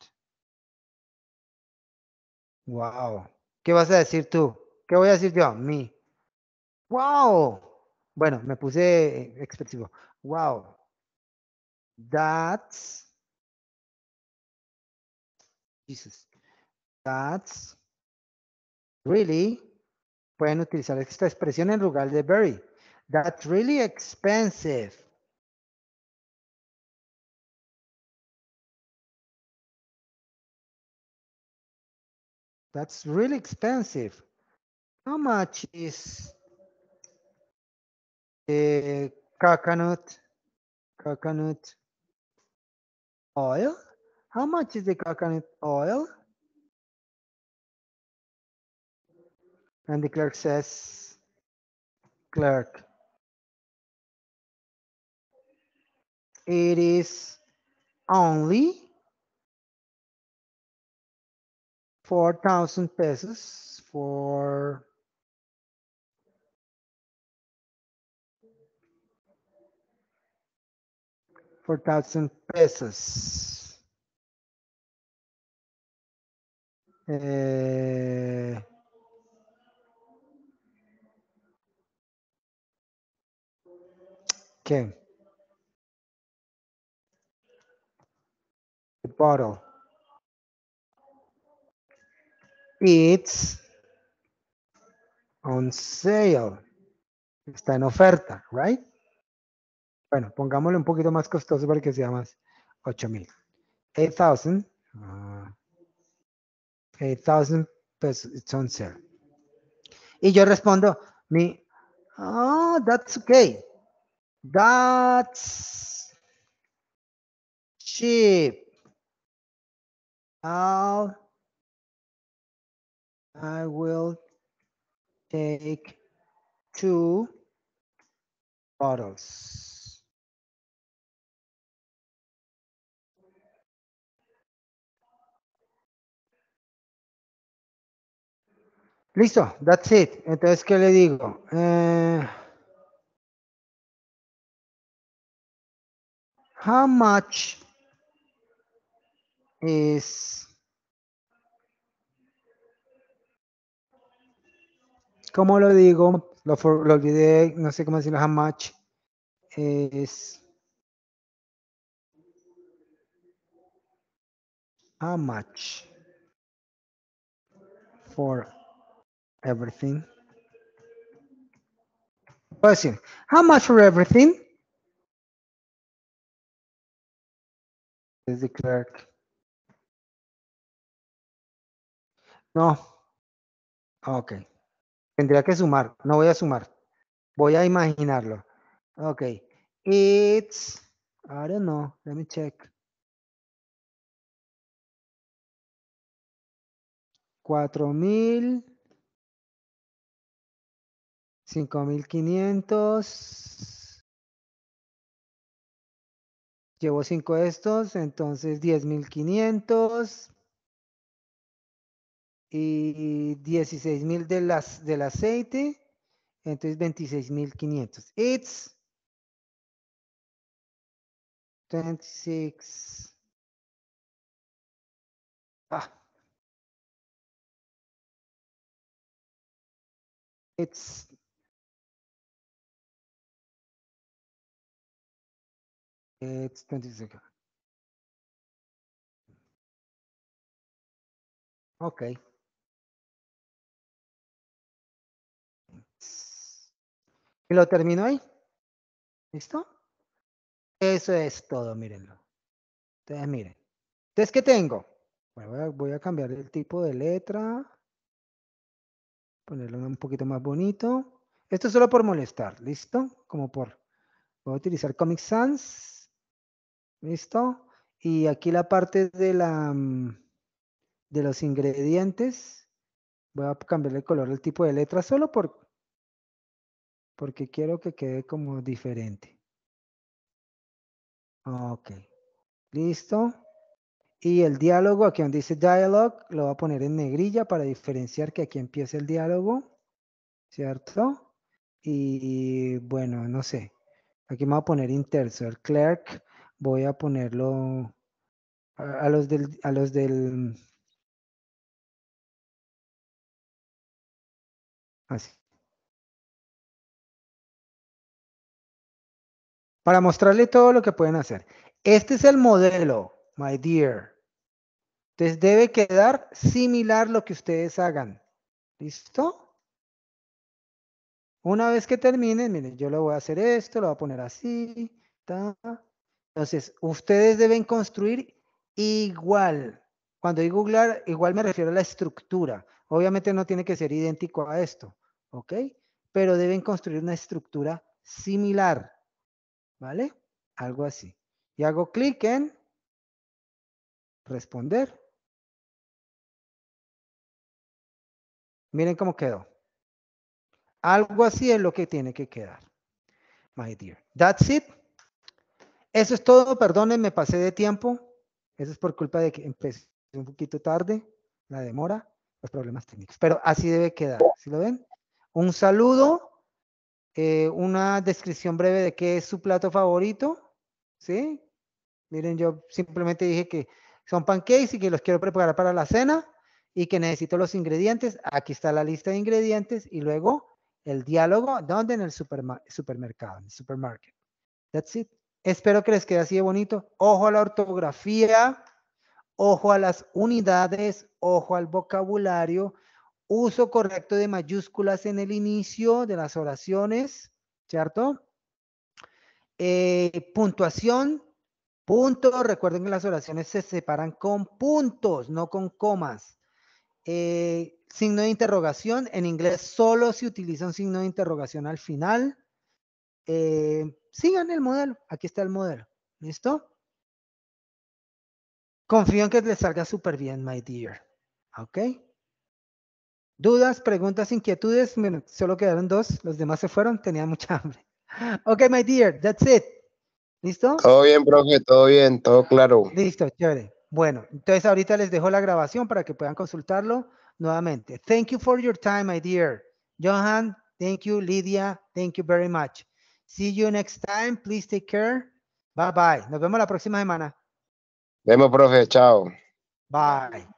Wow. ¿Qué vas a decir tú? ¿Qué voy a decir yo? Me, Wow. Bueno, me puse eh, expresivo. Wow. That's. Jesus. That's. Really. Pueden utilizar esta expresión en lugar de very. That's really expensive. That's really expensive. How much is a uh, coconut, coconut oil? How much is the coconut oil? And the clerk says, clerk, it is only 4,000 pesos for four thousand pesos. Uh, eh, okay. bottle. It's on sale. Está en oferta, right? Bueno, pongámosle un poquito más costoso para que sea más 8000. 8000. 8000 pesos, it's on sale. Y yo respondo, mi, oh, that's okay. That's cheap. I'll, I will take two bottles. Listo, that's it. Entonces, ¿qué le digo? Eh, how much es como lo digo? Lo, olvidé, no sé cómo decirlo, how much es how much for everything. how much for everything? Is the No. Ok. Tendría que sumar. No voy a sumar. Voy a imaginarlo. Ok. It's. I don't know. Let me check. 4000, 5500. Llevo de estos, entonces 10500 y 16 mil de las, del aceite, entonces 26 mil 500. It's 26. Ah. It's It's 26. Okay. Y lo termino ahí. ¿Listo? Eso es todo, mírenlo. Entonces, miren. Entonces, ¿qué tengo? voy a, cambiar el tipo de letra. Ponerlo un poquito más bonito. Esto es solo por molestar, ¿listo? Como por... Voy a utilizar Comic Sans. ¿Listo? Y aquí la parte de la... Mm, de los ingredientes. Voy a cambiar el color, el tipo de letra, solo por porque quiero que quede como diferente. Ok. Listo. Y el diálogo, aquí donde dice dialogue, lo voy a poner en negrilla para diferenciar que aquí empieza el diálogo, ¿cierto? Y, bueno, no sé. Aquí me voy a poner interso. El clerk voy a ponerlo los a los del, así para mostrarle todo lo que pueden hacer. Este es el modelo, my dear. Entonces debe quedar similar lo que ustedes hagan. ¿Listo? Una vez que terminen, miren, yo lo voy a hacer esto, lo voy a poner así. Entonces, ustedes deben construir igual. Cuando digo Google, igual me refiero a la estructura. Obviamente no tiene que ser idéntico a esto, ¿ok? Pero deben construir una estructura similar. ¿Vale? Algo así. Y hago clic en responder. Miren cómo quedó. Algo así es lo que tiene que quedar. My dear. That's it. Eso es todo. Perdonen, me pasé de tiempo. Eso es por culpa de que empecé un poquito tarde. La demora, los problemas técnicos. Pero así debe quedar. ¿Sí lo ven? Un saludo. Eh, una descripción breve de qué es su plato favorito, ¿sí? Miren, yo simplemente dije que son pancakes y que los quiero preparar para la cena y que necesito los ingredientes. Aquí está la lista de ingredientes y luego el diálogo, ¿dónde? En el supermercado, en el supermarket. That's it. Espero que les quede así de bonito. Ojo a la ortografía, ojo a las unidades, ojo al vocabulario Uso correcto de mayúsculas en el inicio de las oraciones, ¿cierto? Eh, puntuación, punto, Recuerden que las oraciones se separan con puntos, no con comas. Eh, signo de interrogación, en inglés solo se utiliza un signo de interrogación al final. Eh, sigan el modelo, aquí está el modelo, ¿listo? Confío en que les salga súper bien, my dear, ¿ok? Dudas, preguntas, inquietudes. Bueno, solo quedaron dos. Los demás se fueron. Tenía mucha hambre. *laughs* Ok, my dear. That's it. ¿Listo? Todo bien, profe. Todo bien. Todo claro. Listo, chévere. Bueno, entonces ahorita les dejo la grabación para que puedan consultarlo nuevamente. Thank you for your time, my dear. Johan, thank you. Lydia, thank you very much. See you next time. Please take care. Bye bye. Nos vemos la próxima semana. Vemos, profe. Chao. Bye.